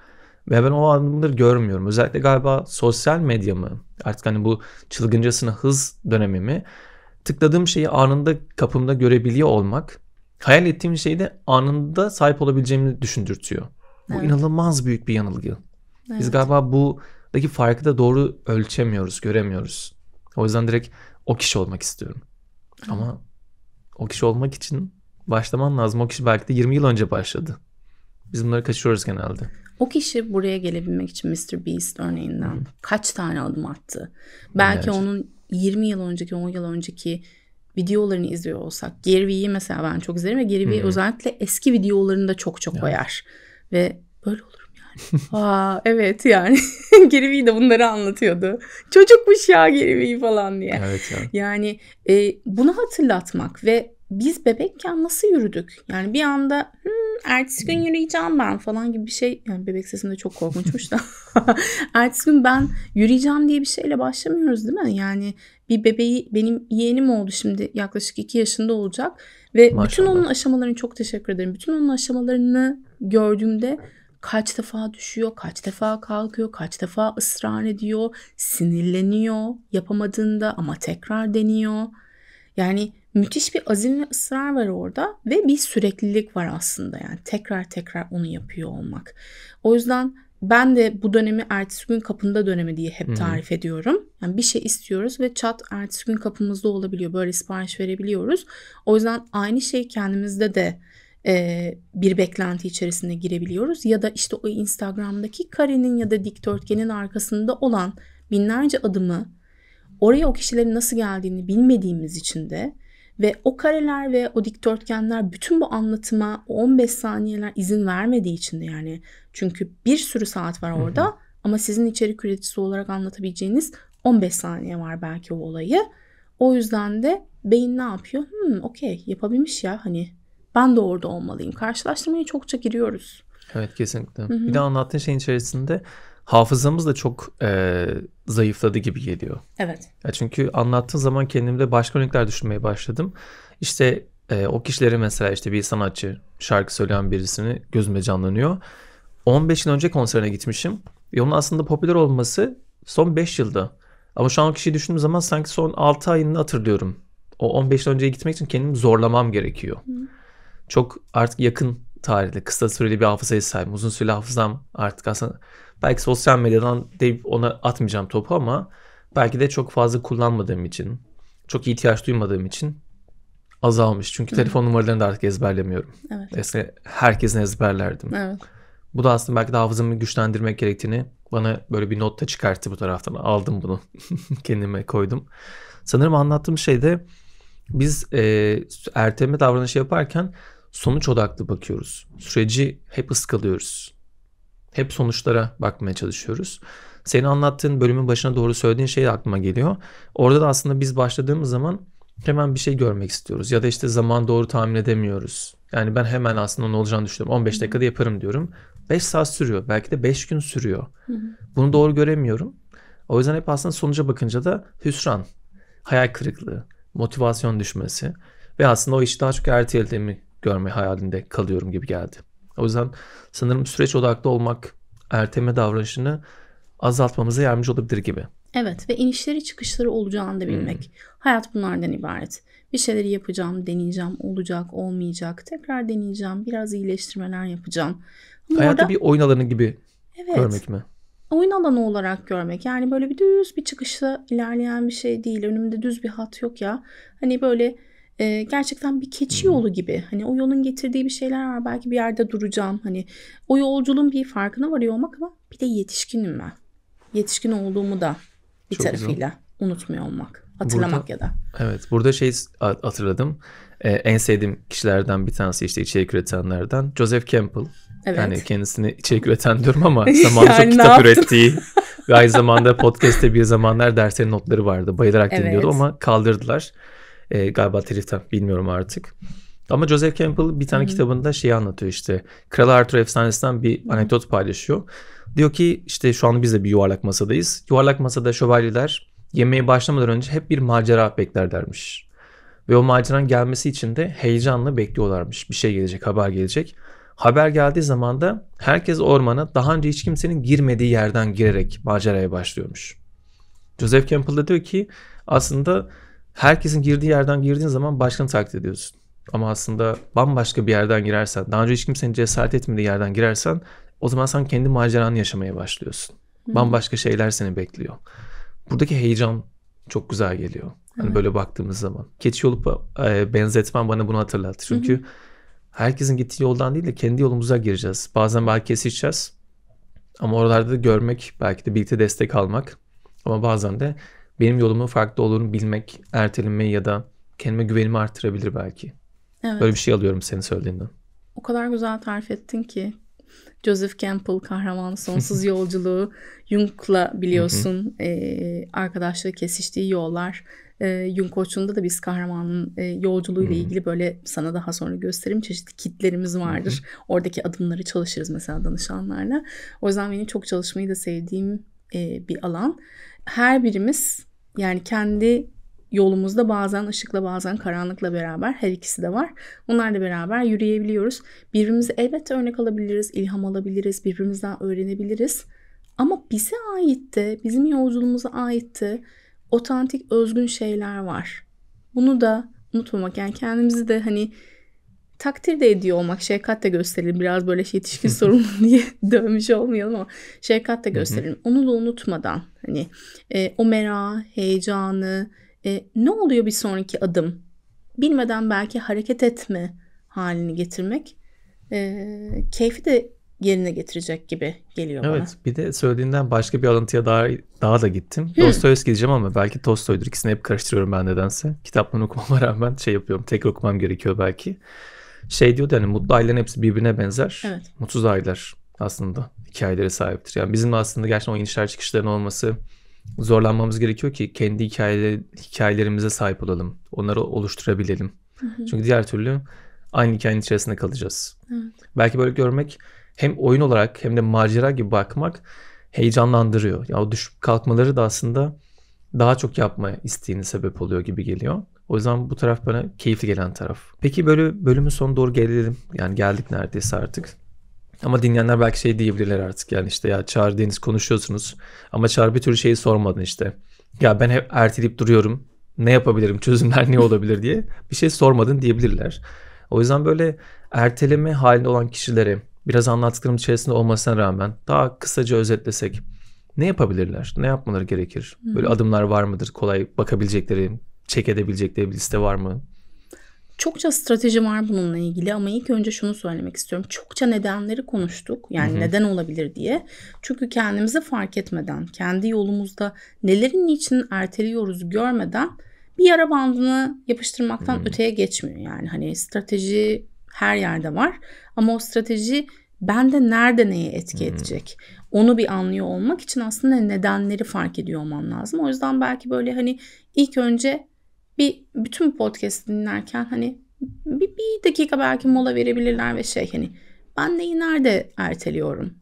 Ve ben o adımları görmüyorum. Özellikle galiba sosyal medya mı? Artık hani bu çılgıncasına hız dönemi mi? Tıkladığım şeyi anında kapımda görebiliyor olmak hayal ettiğimiz şeyde anında sahip olabileceğimi düşündürtüyor. Bu evet. inanılmaz büyük bir yanılgı. Evet. Biz galiba budaki farkı da doğru ölçemiyoruz, göremiyoruz. O yüzden direkt o kişi olmak istiyorum. Evet. Ama o kişi olmak için başlaman lazım. O kişi belki de 20 yıl önce başladı. Biz bunları kaçırıyoruz genelde. O kişi buraya gelebilmek için Mr. Beast örneğinden Hı. kaç tane adım attı? Belki Gerçekten. onun 20 yıl önceki, 10 yıl önceki videolarını izliyor olsak Gary mesela ben çok izlerim ve Gary Vee özellikle eski videolarını da çok çok evet. koyar. Ve böyle olur mu yani? (laughs) Aa evet yani (laughs) Gary de bunları anlatıyordu. Çocukmuş ya Gary falan diye. Evet, evet. Yani e, bunu hatırlatmak ve biz bebekken nasıl yürüdük? Yani bir anda hmm, ertesi gün hmm. yürüyeceğim ben falan gibi bir şey. Yani bebek sesinde çok korkunçmuş da. (laughs) ertesi gün ben yürüyeceğim diye bir şeyle başlamıyoruz değil mi? Yani bir bebeği benim yeğenim oldu şimdi yaklaşık iki yaşında olacak. Ve Maşallah. bütün onun aşamalarını çok teşekkür ederim. Bütün onun aşamalarını gördüğümde kaç defa düşüyor, kaç defa kalkıyor, kaç defa ısrar ediyor, sinirleniyor yapamadığında ama tekrar deniyor. Yani müthiş bir azim ve ısrar var orada ve bir süreklilik var aslında yani tekrar tekrar onu yapıyor olmak. O yüzden ben de bu dönemi ertesi gün kapında dönemi diye hep tarif hmm. ediyorum. Yani bir şey istiyoruz ve çat ertesi gün kapımızda olabiliyor. Böyle sipariş verebiliyoruz. O yüzden aynı şey kendimizde de e, bir beklenti içerisinde girebiliyoruz. Ya da işte o Instagram'daki karenin ya da dikdörtgenin arkasında olan binlerce adımı oraya o kişilerin nasıl geldiğini bilmediğimiz için de ve o kareler ve o dikdörtgenler bütün bu anlatıma 15 saniyeler izin vermediği için de yani çünkü bir sürü saat var orada hı hı. ama sizin içerik üreticisi olarak anlatabileceğiniz 15 saniye var belki o olayı. O yüzden de beyin ne yapıyor? Hmm okey yapabilmiş ya hani ben de orada olmalıyım. Karşılaştırmaya çokça giriyoruz. Evet kesinlikle. Hı-hı. Bir de anlattığın şeyin içerisinde hafızamız da çok e, zayıfladı gibi geliyor. Evet. Ya çünkü anlattığın zaman kendimde başka örnekler düşünmeye başladım. İşte e, o kişileri mesela işte bir sanatçı, şarkı söyleyen birisini gözümde canlanıyor. 15 yıl önce konserine gitmişim. Ve onun aslında popüler olması son 5 yılda. Ama şu an o kişiyi düşündüğüm zaman sanki son 6 ayını hatırlıyorum. O 15 yıl önceye gitmek için kendimi zorlamam gerekiyor. Hı. Çok artık yakın tarihli, kısa süreli bir hafızaya sahibim. Uzun süreli hafızam artık aslında Belki sosyal medyadan deyip ona atmayacağım topu ama belki de çok fazla kullanmadığım için, çok ihtiyaç duymadığım için azalmış. Çünkü telefon numaralarını da artık ezberlemiyorum. Evet. Eskiden herkesin ezberlerdim. Evet. Bu da aslında belki de hafızamı güçlendirmek gerektiğini bana böyle bir notta çıkarttı bu taraftan. Aldım bunu. (laughs) Kendime koydum. Sanırım anlattığım şey de biz e, erteleme davranışı yaparken sonuç odaklı bakıyoruz. Süreci hep ıskalıyoruz. Hep sonuçlara bakmaya çalışıyoruz. Senin anlattığın bölümün başına doğru söylediğin şey aklıma geliyor. Orada da aslında biz başladığımız zaman hemen bir şey görmek istiyoruz. Ya da işte zaman doğru tahmin edemiyoruz. Yani ben hemen aslında ne olacağını düşünüyorum. 15 dakikada yaparım diyorum. 5 saat sürüyor. Belki de 5 gün sürüyor. Bunu doğru göremiyorum. O yüzden hep aslında sonuca bakınca da hüsran, hayal kırıklığı, motivasyon düşmesi ve aslında o işi daha çok ertelediğimi görme hayalinde kalıyorum gibi geldi. O yüzden sanırım süreç odaklı olmak erteme davranışını azaltmamıza yardımcı olabilir gibi. Evet ve inişleri çıkışları olacağını da bilmek. Hmm. Hayat bunlardan ibaret. Bir şeyleri yapacağım, deneyeceğim, olacak, olmayacak. Tekrar deneyeceğim, biraz iyileştirmeler yapacağım. Ama Hayatı bir oyun alanı gibi evet, görmek mi? Oyun alanı olarak görmek. Yani böyle bir düz bir çıkışla ilerleyen bir şey değil. Önümde düz bir hat yok ya. Hani böyle e, gerçekten bir keçi yolu gibi. Hani o yolun getirdiği bir şeyler var. Belki bir yerde duracağım. Hani o yolculuğun bir farkına varıyor olmak ama bir de yetişkinim ben. Yetişkin olduğumu da bir Çok tarafıyla güzel. unutmuyor olmak. Hatırlamak burada, ya da. Evet burada şey hatırladım. Ee, en sevdiğim kişilerden bir tanesi işte içerik üretenlerden Joseph Campbell. Evet. Yani kendisini içerik üreten diyorum ama (laughs) zamanında yani çok kitap ürettiği ve aynı zamanda podcast'te bir zamanlar derslerin notları vardı. Bayılarak evet. dinliyordum ama kaldırdılar. E, galiba Trif'ten bilmiyorum artık. Ama Joseph Campbell bir tane hı kitabında şeyi anlatıyor işte. Kral Arthur efsanesinden bir hı anekdot paylaşıyor. Diyor ki işte şu an biz de bir yuvarlak masadayız. Yuvarlak masada şövalyeler yemeğe başlamadan önce hep bir macera beklerlermiş. Ve o maceranın gelmesi için de heyecanla bekliyorlarmış. Bir şey gelecek, haber gelecek. Haber geldiği zaman da herkes ormana daha önce hiç kimsenin girmediği yerden girerek maceraya başlıyormuş. Joseph Campbell da diyor ki aslında herkesin girdiği yerden girdiğin zaman başkanı taklit ediyorsun. Ama aslında bambaşka bir yerden girersen, daha önce hiç kimsenin cesaret etmediği yerden girersen o zaman sen kendi maceranı yaşamaya başlıyorsun. Hı. Bambaşka şeyler seni bekliyor. Buradaki heyecan çok güzel geliyor. Hani evet. böyle baktığımız zaman. Keçi yolu e, benzetmen bana bunu hatırlattı. Çünkü hı hı. herkesin gittiği yoldan değil de kendi yolumuza gireceğiz. Bazen belki kesişeceğiz. Ama oralarda da görmek, belki de birlikte destek almak. Ama bazen de benim yolumun farklı olduğunu bilmek, erteleme ya da kendime güvenimi artırabilir belki. Evet. Böyle bir şey alıyorum senin söylediğinden. O kadar güzel tarif ettin ki. Joseph Campbell kahramanı sonsuz (laughs) yolculuğu Jung'la biliyorsun e, arkadaşlığı kesiştiği yollar e, Jung koçunda da biz kahramanın e, yolculuğuyla ilgili böyle sana daha sonra gösterim çeşitli kitlerimiz vardır. Oradaki adımları çalışırız mesela danışanlarla. O yüzden benim çok çalışmayı da sevdiğim e, bir alan. Her birimiz yani kendi yolumuzda bazen ışıkla bazen karanlıkla beraber her ikisi de var. Onlarla beraber yürüyebiliyoruz. Birbirimize elbette örnek alabiliriz, ilham alabiliriz, birbirimizden öğrenebiliriz. Ama bize ait de, bizim yolculuğumuza ait de otantik, özgün şeyler var. Bunu da unutmamak yani kendimizi de hani takdir de ediyor olmak, şefkat de gösterelim. Biraz böyle şey, yetişkin (laughs) sorumlu (laughs) diye dönmüş olmayalım ama şefkat de gösterelim. Onu da unutmadan hani e, o merak, heyecanı, e, ne oluyor bir sonraki adım? Bilmeden belki hareket etme halini getirmek e, keyfi de yerine getirecek gibi geliyor evet, bana. Evet bir de söylediğinden başka bir alıntıya daha daha da gittim. Hmm. Dostoyevski gideceğim ama belki Tolstoy'dur. İkisini hep karıştırıyorum ben nedense. Kitaplarını okumama (laughs) rağmen şey yapıyorum. Tekrar okumam gerekiyor belki şey diyordu yani mutlu ailelerin hepsi birbirine benzer. Evet. Mutsuz aileler aslında hikayelere sahiptir. Yani bizim aslında gerçekten o inişler çıkışların olması zorlanmamız gerekiyor ki kendi hikayeler, hikayelerimize sahip olalım. Onları oluşturabilelim. Hı hı. Çünkü diğer türlü aynı hikayenin içerisinde kalacağız. Evet. Belki böyle görmek hem oyun olarak hem de macera gibi bakmak heyecanlandırıyor. Ya o düşüp kalkmaları da aslında daha çok yapma isteğini sebep oluyor gibi geliyor. O yüzden bu taraf bana keyifli gelen taraf. Peki böyle bölümün sonu doğru gelelim. Yani geldik neredeyse artık. Ama dinleyenler belki şey diyebilirler artık yani işte ya Çağrı Deniz konuşuyorsunuz ama Çağrı bir türlü şeyi sormadın işte. Ya ben hep erteleyip duruyorum ne yapabilirim çözümler ne olabilir diye bir şey sormadın diyebilirler. O yüzden böyle erteleme halinde olan kişilere biraz anlattıklarım içerisinde olmasına rağmen daha kısaca özetlesek ne yapabilirler? Ne yapmaları gerekir? Böyle adımlar var mıdır? Kolay bakabilecekleri, check edebilecekleri bir liste var mı? Çokça strateji var bununla ilgili ama ilk önce şunu söylemek istiyorum. Çokça nedenleri konuştuk. Yani Hı-hı. neden olabilir diye. Çünkü kendimizi fark etmeden, kendi yolumuzda nelerin için erteliyoruz görmeden bir yara bandını yapıştırmaktan Hı-hı. öteye geçmiyor. Yani hani strateji her yerde var ama o strateji bende nerede neye etki Hı-hı. edecek? Onu bir anlıyor olmak için aslında nedenleri fark ediyor olman lazım. O yüzden belki böyle hani ilk önce bir bütün podcast dinlerken hani bir, bir dakika belki mola verebilirler ve şey hani ben neyi nerede erteliyorum?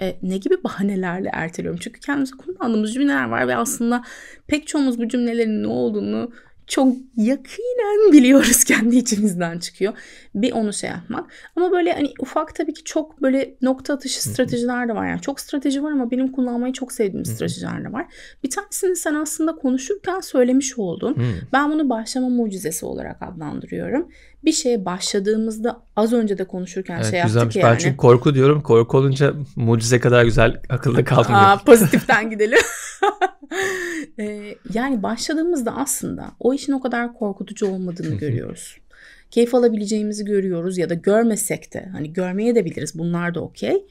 E, ne gibi bahanelerle erteliyorum? Çünkü kendimize kullandığımız cümleler var ve aslında pek çoğumuz bu cümlelerin ne olduğunu çok yakinen biliyoruz (laughs) kendi içimizden çıkıyor. Bir onu şey yapmak. Ama böyle hani ufak tabii ki çok böyle nokta atışı stratejiler de var. Yani çok strateji var ama benim kullanmayı çok sevdiğim stratejiler de var. Bir tanesini sen aslında konuşurken söylemiş oldun. ben bunu başlama mucizesi olarak adlandırıyorum. Bir şeye başladığımızda az önce de konuşurken evet, şey güzelmiş. yaptık ben yani. Ben çünkü korku diyorum. Korku olunca mucize kadar güzel akılda kalmıyor. Aa, pozitiften gidelim. (laughs) Ee, yani başladığımızda aslında o işin o kadar korkutucu olmadığını görüyoruz. Keyif alabileceğimizi görüyoruz ya da görmesek de hani görmeye de biliriz bunlar da okey.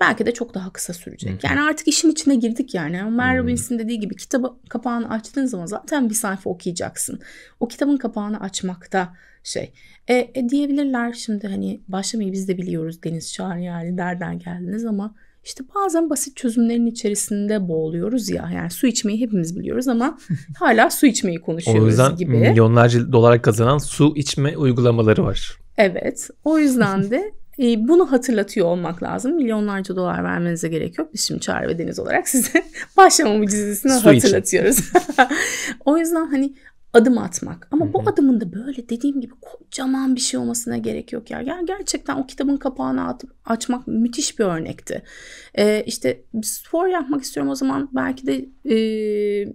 Belki de çok daha kısa sürecek. yani artık işin içine girdik yani. Ömer Robbins'in dediği gibi kitabı kapağını açtığın zaman zaten bir sayfa okuyacaksın. O kitabın kapağını açmakta şey. E, e diyebilirler şimdi hani başlamayı biz de biliyoruz Deniz Çağrı yani nereden geldiniz ama işte bazen basit çözümlerin içerisinde boğuluyoruz ya. Yani su içmeyi hepimiz biliyoruz ama (laughs) hala su içmeyi konuşuyoruz gibi. o yüzden gibi. milyonlarca dolar kazanan su içme uygulamaları var. Evet. O yüzden de (laughs) e, bunu hatırlatıyor olmak lazım. Milyonlarca dolar vermenize gerek yok. Biz şimdi Çağrı ve Deniz olarak size (laughs) başlama mucizesini hatırlatıyoruz. o yüzden hani adım atmak. Ama Hı-hı. bu adımın da böyle dediğim gibi kocaman bir şey olmasına gerek yok ya. Yani gerçekten o kitabın kapağını atıp açmak müthiş bir örnekti. Ee, işte spor yapmak istiyorum o zaman belki de e,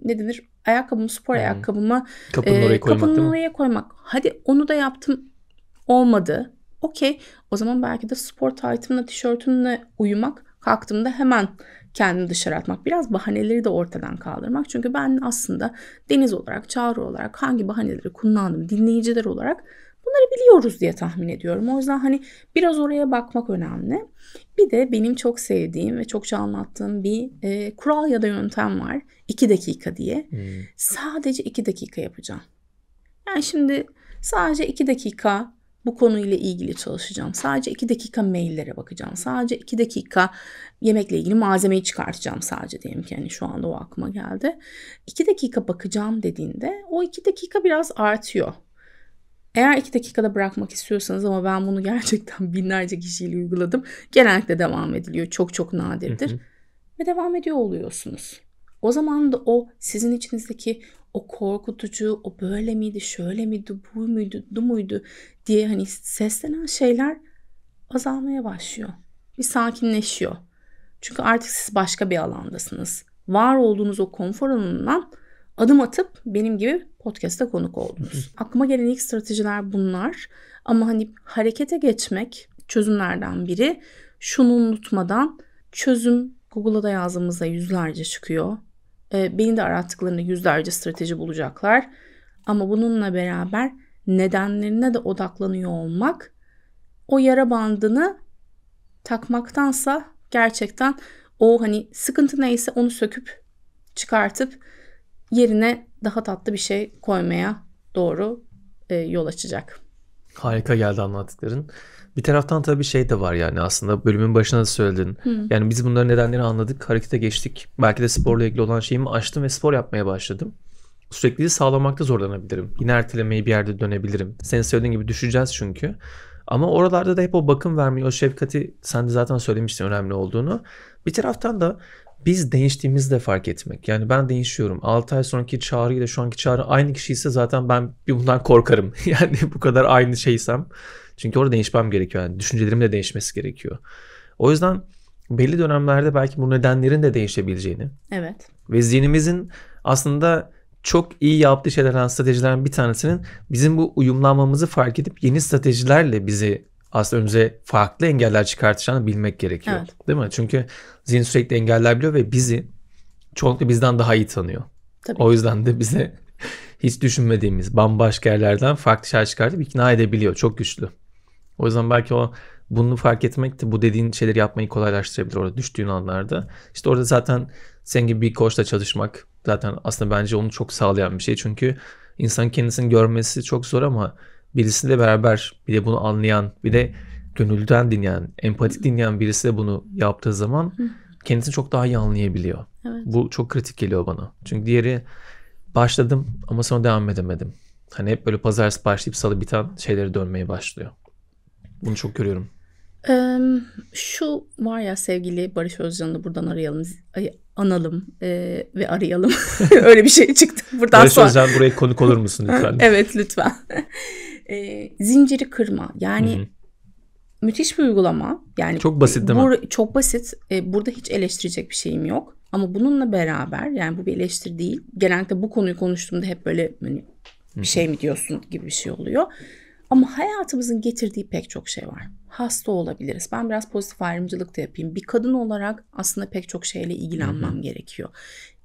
ne denir ayakkabımı spor hmm. ayakkabımı kapının oraya, koymak, kapının koymak. Hadi onu da yaptım olmadı. Okey o zaman belki de spor taytımla tişörtümle uyumak kalktığımda hemen kendimi dışarı atmak, biraz bahaneleri de ortadan kaldırmak. Çünkü ben aslında Deniz olarak, Çağrı olarak hangi bahaneleri kullandım, dinleyiciler olarak bunları biliyoruz diye tahmin ediyorum. O yüzden hani biraz oraya bakmak önemli. Bir de benim çok sevdiğim ve çokça anlattığım bir e, kural ya da yöntem var. 2 dakika diye. Hmm. Sadece iki dakika yapacağım. Yani şimdi sadece iki dakika bu konuyla ilgili çalışacağım. Sadece 2 dakika maillere bakacağım. Sadece 2 dakika yemekle ilgili malzemeyi çıkartacağım sadece diyelim ki yani şu anda o aklıma geldi. 2 dakika bakacağım dediğinde o 2 dakika biraz artıyor. Eğer iki dakikada bırakmak istiyorsanız ama ben bunu (laughs) gerçekten binlerce kişiyle uyguladım. Genellikle devam ediliyor. Çok çok nadirdir. Hı hı. Ve devam ediyor oluyorsunuz. O zaman da o sizin içinizdeki o korkutucu, o böyle miydi, şöyle miydi, bu muydu, bu muydu diye hani seslenen şeyler azalmaya başlıyor. Bir sakinleşiyor. Çünkü artık siz başka bir alandasınız. Var olduğunuz o konfor alanından adım atıp benim gibi podcast'ta konuk oldunuz. (laughs) Aklıma gelen ilk stratejiler bunlar. Ama hani harekete geçmek çözümlerden biri. Şunu unutmadan çözüm Google'a da yazdığımızda yüzlerce çıkıyor e, beni de arattıklarında yüzlerce strateji bulacaklar. Ama bununla beraber nedenlerine de odaklanıyor olmak o yara bandını takmaktansa gerçekten o hani sıkıntı neyse onu söküp çıkartıp yerine daha tatlı bir şey koymaya doğru e, yol açacak. Harika geldi anlattıkların. Bir taraftan tabii şey de var yani aslında bölümün başına da söyledin. Hı. Yani biz bunların nedenlerini anladık, harekete geçtik. Belki de sporla ilgili olan şeyimi açtım ve spor yapmaya başladım. Sürekli sağlamakta zorlanabilirim. Yine ertelemeyi bir yerde dönebilirim. Senin söylediğin gibi düşeceğiz çünkü. Ama oralarda da hep o bakım vermeyi, o şefkati sen de zaten söylemiştin önemli olduğunu. Bir taraftan da biz değiştiğimizi de fark etmek. Yani ben değişiyorum. 6 ay sonraki çağrı ile şu anki çağrı aynı kişiyse zaten ben bir bundan korkarım. (laughs) yani bu kadar aynı şeysem. Çünkü orada değişmem gerekiyor. Yani düşüncelerim de değişmesi gerekiyor. O yüzden belli dönemlerde belki bu nedenlerin de değişebileceğini. Evet. Ve zihnimizin aslında çok iyi yaptığı şeylerden stratejilerin bir tanesinin bizim bu uyumlanmamızı fark edip yeni stratejilerle bizi aslında önümüze farklı engeller çıkartacağını bilmek gerekiyor. Evet. Değil mi? Çünkü zihni sürekli engeller biliyor ve bizi çoğunlukla bizden daha iyi tanıyor. Tabii. O yüzden de bize hiç düşünmediğimiz bambaşka yerlerden farklı şeyler çıkartıp ikna edebiliyor. Çok güçlü. O yüzden belki o bunu fark etmek de bu dediğin şeyleri yapmayı kolaylaştırabilir orada düştüğün anlarda. İşte orada zaten sen gibi bir koçla çalışmak zaten aslında bence onu çok sağlayan bir şey. Çünkü insan kendisini görmesi çok zor ama birisiyle beraber bir de bunu anlayan bir de hmm gönülden dinleyen, empati dinleyen birisi de bunu yaptığı zaman kendisini çok daha iyi anlayabiliyor. Evet. Bu çok kritik geliyor bana. Çünkü diğeri başladım ama sonra devam edemedim. Hani hep böyle pazartesi başlayıp salı biten şeyleri dönmeye başlıyor. Bunu çok görüyorum. şu var ya sevgili Barış Özcan'ı buradan arayalım. Analım e, ve arayalım. (laughs) Öyle bir şey çıktı buradan Barış sonra. Özcan buraya konuk olur musun lütfen? (laughs) evet lütfen. (laughs) e, zinciri kırma. Yani Hı-hı müthiş bir uygulama. Yani çok basit değil mi? Çok basit. E, burada hiç eleştirecek bir şeyim yok. Ama bununla beraber yani bu bir eleştiri değil. Genellikle bu konuyu konuştuğumda hep böyle hani, bir şey mi diyorsun gibi bir şey oluyor. Ama hayatımızın getirdiği pek çok şey var. Hasta olabiliriz. Ben biraz pozitif ayrımcılık da yapayım. Bir kadın olarak aslında pek çok şeyle ilgilenmem Hı-hı. gerekiyor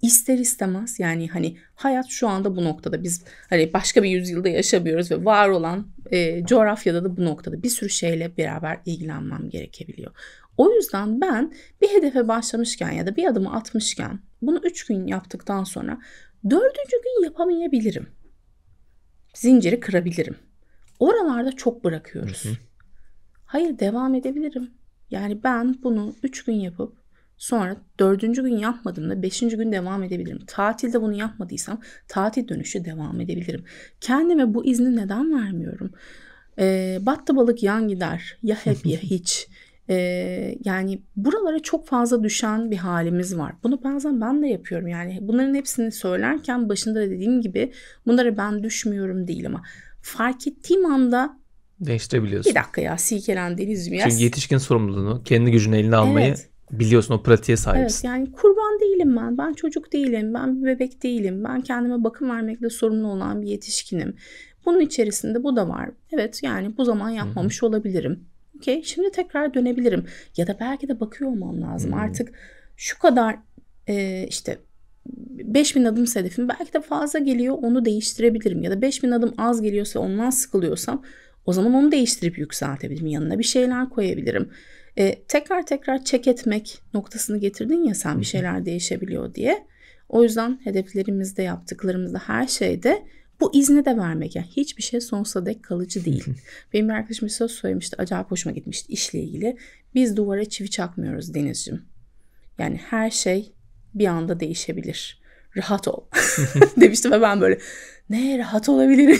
ister istemez yani hani hayat şu anda bu noktada biz hani başka bir yüzyılda yaşamıyoruz ve var olan e, coğrafyada da bu noktada bir sürü şeyle beraber ilgilenmem gerekebiliyor. O yüzden ben bir hedefe başlamışken ya da bir adımı atmışken bunu 3 gün yaptıktan sonra dördüncü gün yapamayabilirim. Zinciri kırabilirim. Oralarda çok bırakıyoruz. Hayır devam edebilirim. Yani ben bunu 3 gün yapıp Sonra dördüncü gün yapmadığımda beşinci gün devam edebilirim. Tatilde bunu yapmadıysam tatil dönüşü devam edebilirim. Kendime bu izni neden vermiyorum? E, battı balık yan gider. Ya hep ya (laughs) hiç. Ee, yani buralara çok fazla düşen bir halimiz var. Bunu bazen ben de yapıyorum. Yani bunların hepsini söylerken başında da dediğim gibi bunlara ben düşmüyorum değil ama fark ettiğim anda değiştirebiliyorsun. Bir dakika ya silkelen mi ya. Çünkü yetişkin sorumluluğunu kendi gücünü eline almayı evet biliyorsun o pratiğe sahipsin. Evet yani kurban değilim ben. Ben çocuk değilim. Ben bir bebek değilim. Ben kendime bakım vermekle sorumlu olan bir yetişkinim. Bunun içerisinde bu da var. Evet yani bu zaman yapmamış Hı-hı. olabilirim. Okey şimdi tekrar dönebilirim. Ya da belki de bakıyor olmam lazım. Hı-hı. Artık şu kadar e, işte 5000 adım hedefim belki de fazla geliyor onu değiştirebilirim. Ya da 5000 adım az geliyorsa ondan sıkılıyorsam o zaman onu değiştirip yükseltebilirim. Yanına bir şeyler koyabilirim. E, tekrar tekrar çek etmek noktasını getirdin ya sen bir şeyler değişebiliyor diye. O yüzden hedeflerimizde yaptıklarımızda her şeyde bu izni de vermek yani hiçbir şey sonsuza dek kalıcı değil. Benim bir arkadaşım bir söz söylemişti acayip hoşuma gitmişti işle ilgili. Biz duvara çivi çakmıyoruz Deniz'cim. Yani her şey bir anda değişebilir. Rahat ol (laughs) demişti ve ben böyle ne rahat olabilirim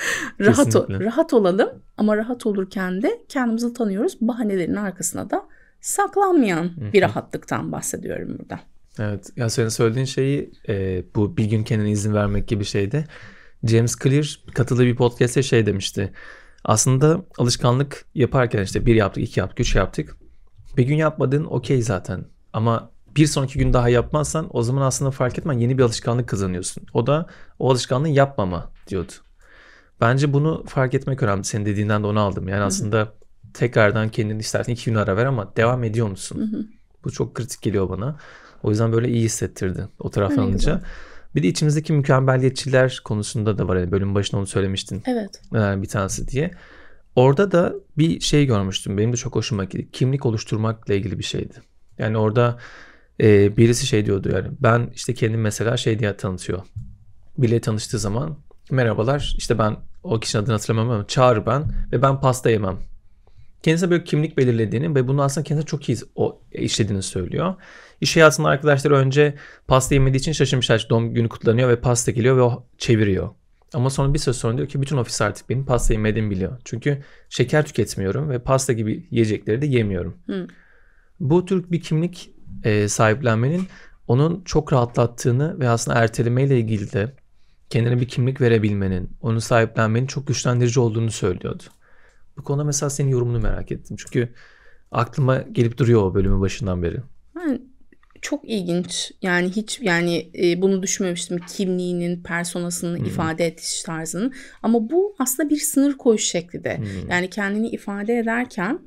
(laughs) rahat, ol, rahat olalım ama rahat olurken de kendimizi tanıyoruz. Bahanelerin arkasına da saklanmayan Hı-hı. bir rahatlıktan bahsediyorum burada. Evet ya senin söylediğin şeyi e, bu bir gün kendine izin vermek gibi şeydi. James Clear katıldığı bir podcast'te şey demişti. Aslında alışkanlık yaparken işte bir yaptık, iki yaptık, üç yaptık. Bir gün yapmadın okey zaten. Ama bir sonraki gün daha yapmazsan o zaman aslında fark etmen yeni bir alışkanlık kazanıyorsun. O da o alışkanlığı yapmama diyordu. Bence bunu fark etmek önemli. Senin dediğinden de onu aldım. Yani Hı-hı. aslında tekrardan kendini istersen iki gün ara ver ama devam ediyor musun? Hı-hı. Bu çok kritik geliyor bana. O yüzden böyle iyi hissettirdi o taraftan alınca. Bir de içimizdeki mükemmeliyetçiler konusunda da var. Yani bölüm başında onu söylemiştin. Evet. E, bir tanesi diye. Orada da bir şey görmüştüm. Benim de çok hoşuma gitti. Kimlik oluşturmakla ilgili bir şeydi. Yani orada e, birisi şey diyordu yani ben işte kendim mesela şey diye tanıtıyor. Bile tanıştığı zaman merhabalar işte ben o kişinin adını hatırlamam ama Çağrı ben ve ben pasta yemem. Kendisine böyle kimlik belirlediğini ve bunu aslında kendisine çok iyi o, işlediğini söylüyor. İş hayatında arkadaşlar önce pasta yemediği için şaşırmışlar. Şey doğum günü kutlanıyor ve pasta geliyor ve o çeviriyor. Ama sonra bir süre sonra diyor ki bütün ofis artık benim pasta yemediğimi biliyor. Çünkü şeker tüketmiyorum ve pasta gibi yiyecekleri de yemiyorum. Hı. Bu tür bir kimlik e, sahiplenmenin onun çok rahatlattığını ve aslında ertelemeyle ilgili de kendine bir kimlik verebilmenin, onu sahiplenmenin çok güçlendirici olduğunu söylüyordu. Bu konuda mesela senin yorumunu merak ettim. Çünkü aklıma gelip duruyor o bölümün başından beri. çok ilginç. Yani hiç yani e, bunu düşünmemiştim kimliğinin, personasının hmm. ifade ediş tarzının. Ama bu aslında bir sınır koyuş şekli de. Hmm. Yani kendini ifade ederken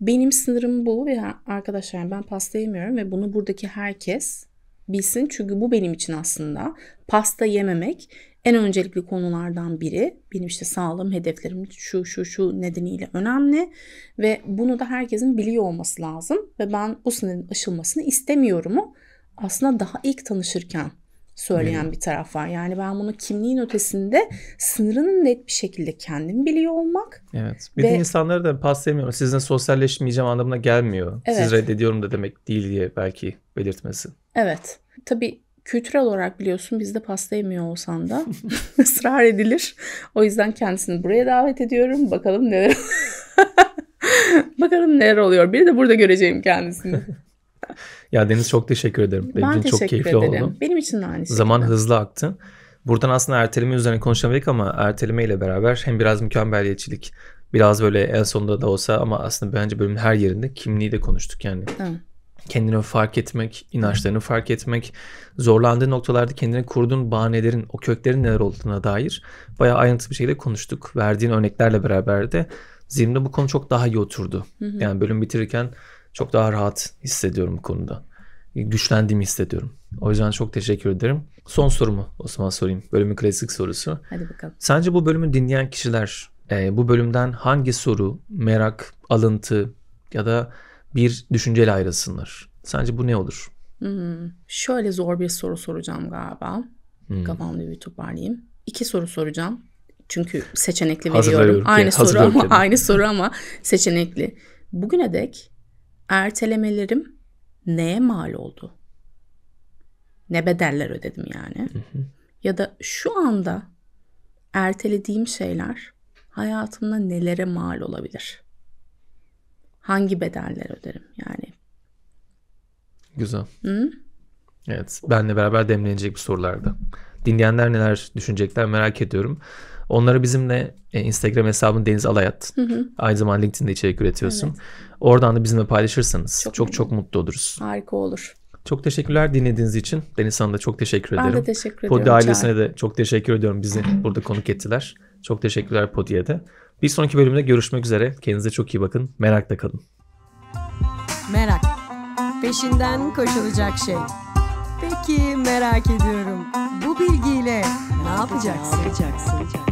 benim sınırım bu ve arkadaşlar ben pasta yemiyorum ve bunu buradaki herkes bilsin. Çünkü bu benim için aslında pasta yememek en öncelikli konulardan biri. Benim işte sağlığım, hedeflerim şu şu şu nedeniyle önemli ve bunu da herkesin biliyor olması lazım ve ben bu sınırın aşılmasını istemiyorumu aslında daha ilk tanışırken söyleyen bir taraf var. Yani ben bunu kimliğin ötesinde sınırının net bir şekilde kendim biliyor olmak. Evet. Bir ve... de insanlara da pas demiyorum. Sizinle sosyalleşmeyeceğim anlamına gelmiyor. Evet. Siz reddediyorum da demek değil diye belki belirtmesi. Evet. Tabii kültürel olarak biliyorsun bizde pasta yemiyor olsan da (laughs) (laughs) ısrar edilir. O yüzden kendisini buraya davet ediyorum. Bakalım neler (laughs) Bakalım neler oluyor. Bir de burada göreceğim kendisini ya Deniz çok teşekkür ederim. Benim ben için çok keyifli ederim. oldu. Benim için de aynı şekilde. Zaman hızlı aktı. Buradan aslında erteleme üzerine konuşamadık ama erteleme ile beraber hem biraz mükemmeliyetçilik, biraz böyle en sonunda da olsa ama aslında bence bölümün her yerinde kimliği de konuştuk yani. Hı. Kendini fark etmek, inançlarını fark etmek, zorlandığı noktalarda kendine kurduğun bahanelerin, o köklerin neler olduğuna dair bayağı ayrıntılı bir şekilde konuştuk. Verdiğin örneklerle beraber de zihnimde bu konu çok daha iyi oturdu. Hı hı. Yani bölüm bitirirken çok daha rahat hissediyorum bu konuda. Güçlendiğimi hissediyorum. O yüzden çok teşekkür ederim. Son sorumu o zaman sorayım. Bölümün klasik sorusu. Hadi bakalım. Sence bu bölümü dinleyen kişiler e, bu bölümden hangi soru, merak, alıntı ya da bir düşünceyle ayrılsınlar? Sence bu ne olur? Hmm, şöyle zor bir soru soracağım galiba. Hmm. Kafamda bir toparlayayım. İki soru soracağım. Çünkü seçenekli veriyorum. Aynı soru ama (laughs) aynı soru ama seçenekli. Bugüne dek ertelemelerim neye mal oldu? Ne bedeller ödedim yani? Ya da şu anda ertelediğim şeyler hayatımda nelere mal olabilir? Hangi bedeller öderim yani? Güzel. Hı? Evet, benle beraber demlenecek bir sorularda. Dinleyenler neler düşünecekler merak ediyorum. Onları bizimle e, Instagram hesabın Deniz Alayat. Hı hı. Aynı zamanda LinkedIn'de içerik üretiyorsun. Evet. Oradan da bizimle paylaşırsanız çok çok, çok mutlu oluruz. Harika olur. Çok teşekkürler dinlediğiniz için. Deniz Hanım'a da çok teşekkür ederim. Ben de teşekkür Podi ediyorum. Podi ailesine de çok teşekkür ediyorum. Bizi burada konuk ettiler. Çok teşekkürler Podi'ye de. Bir sonraki bölümde görüşmek üzere. Kendinize çok iyi bakın. Merakla kalın. Merak. Peşinden koşulacak şey. Peki merak ediyorum. Bu bilgiyle ne yapacaksın? Ne yapacaksın?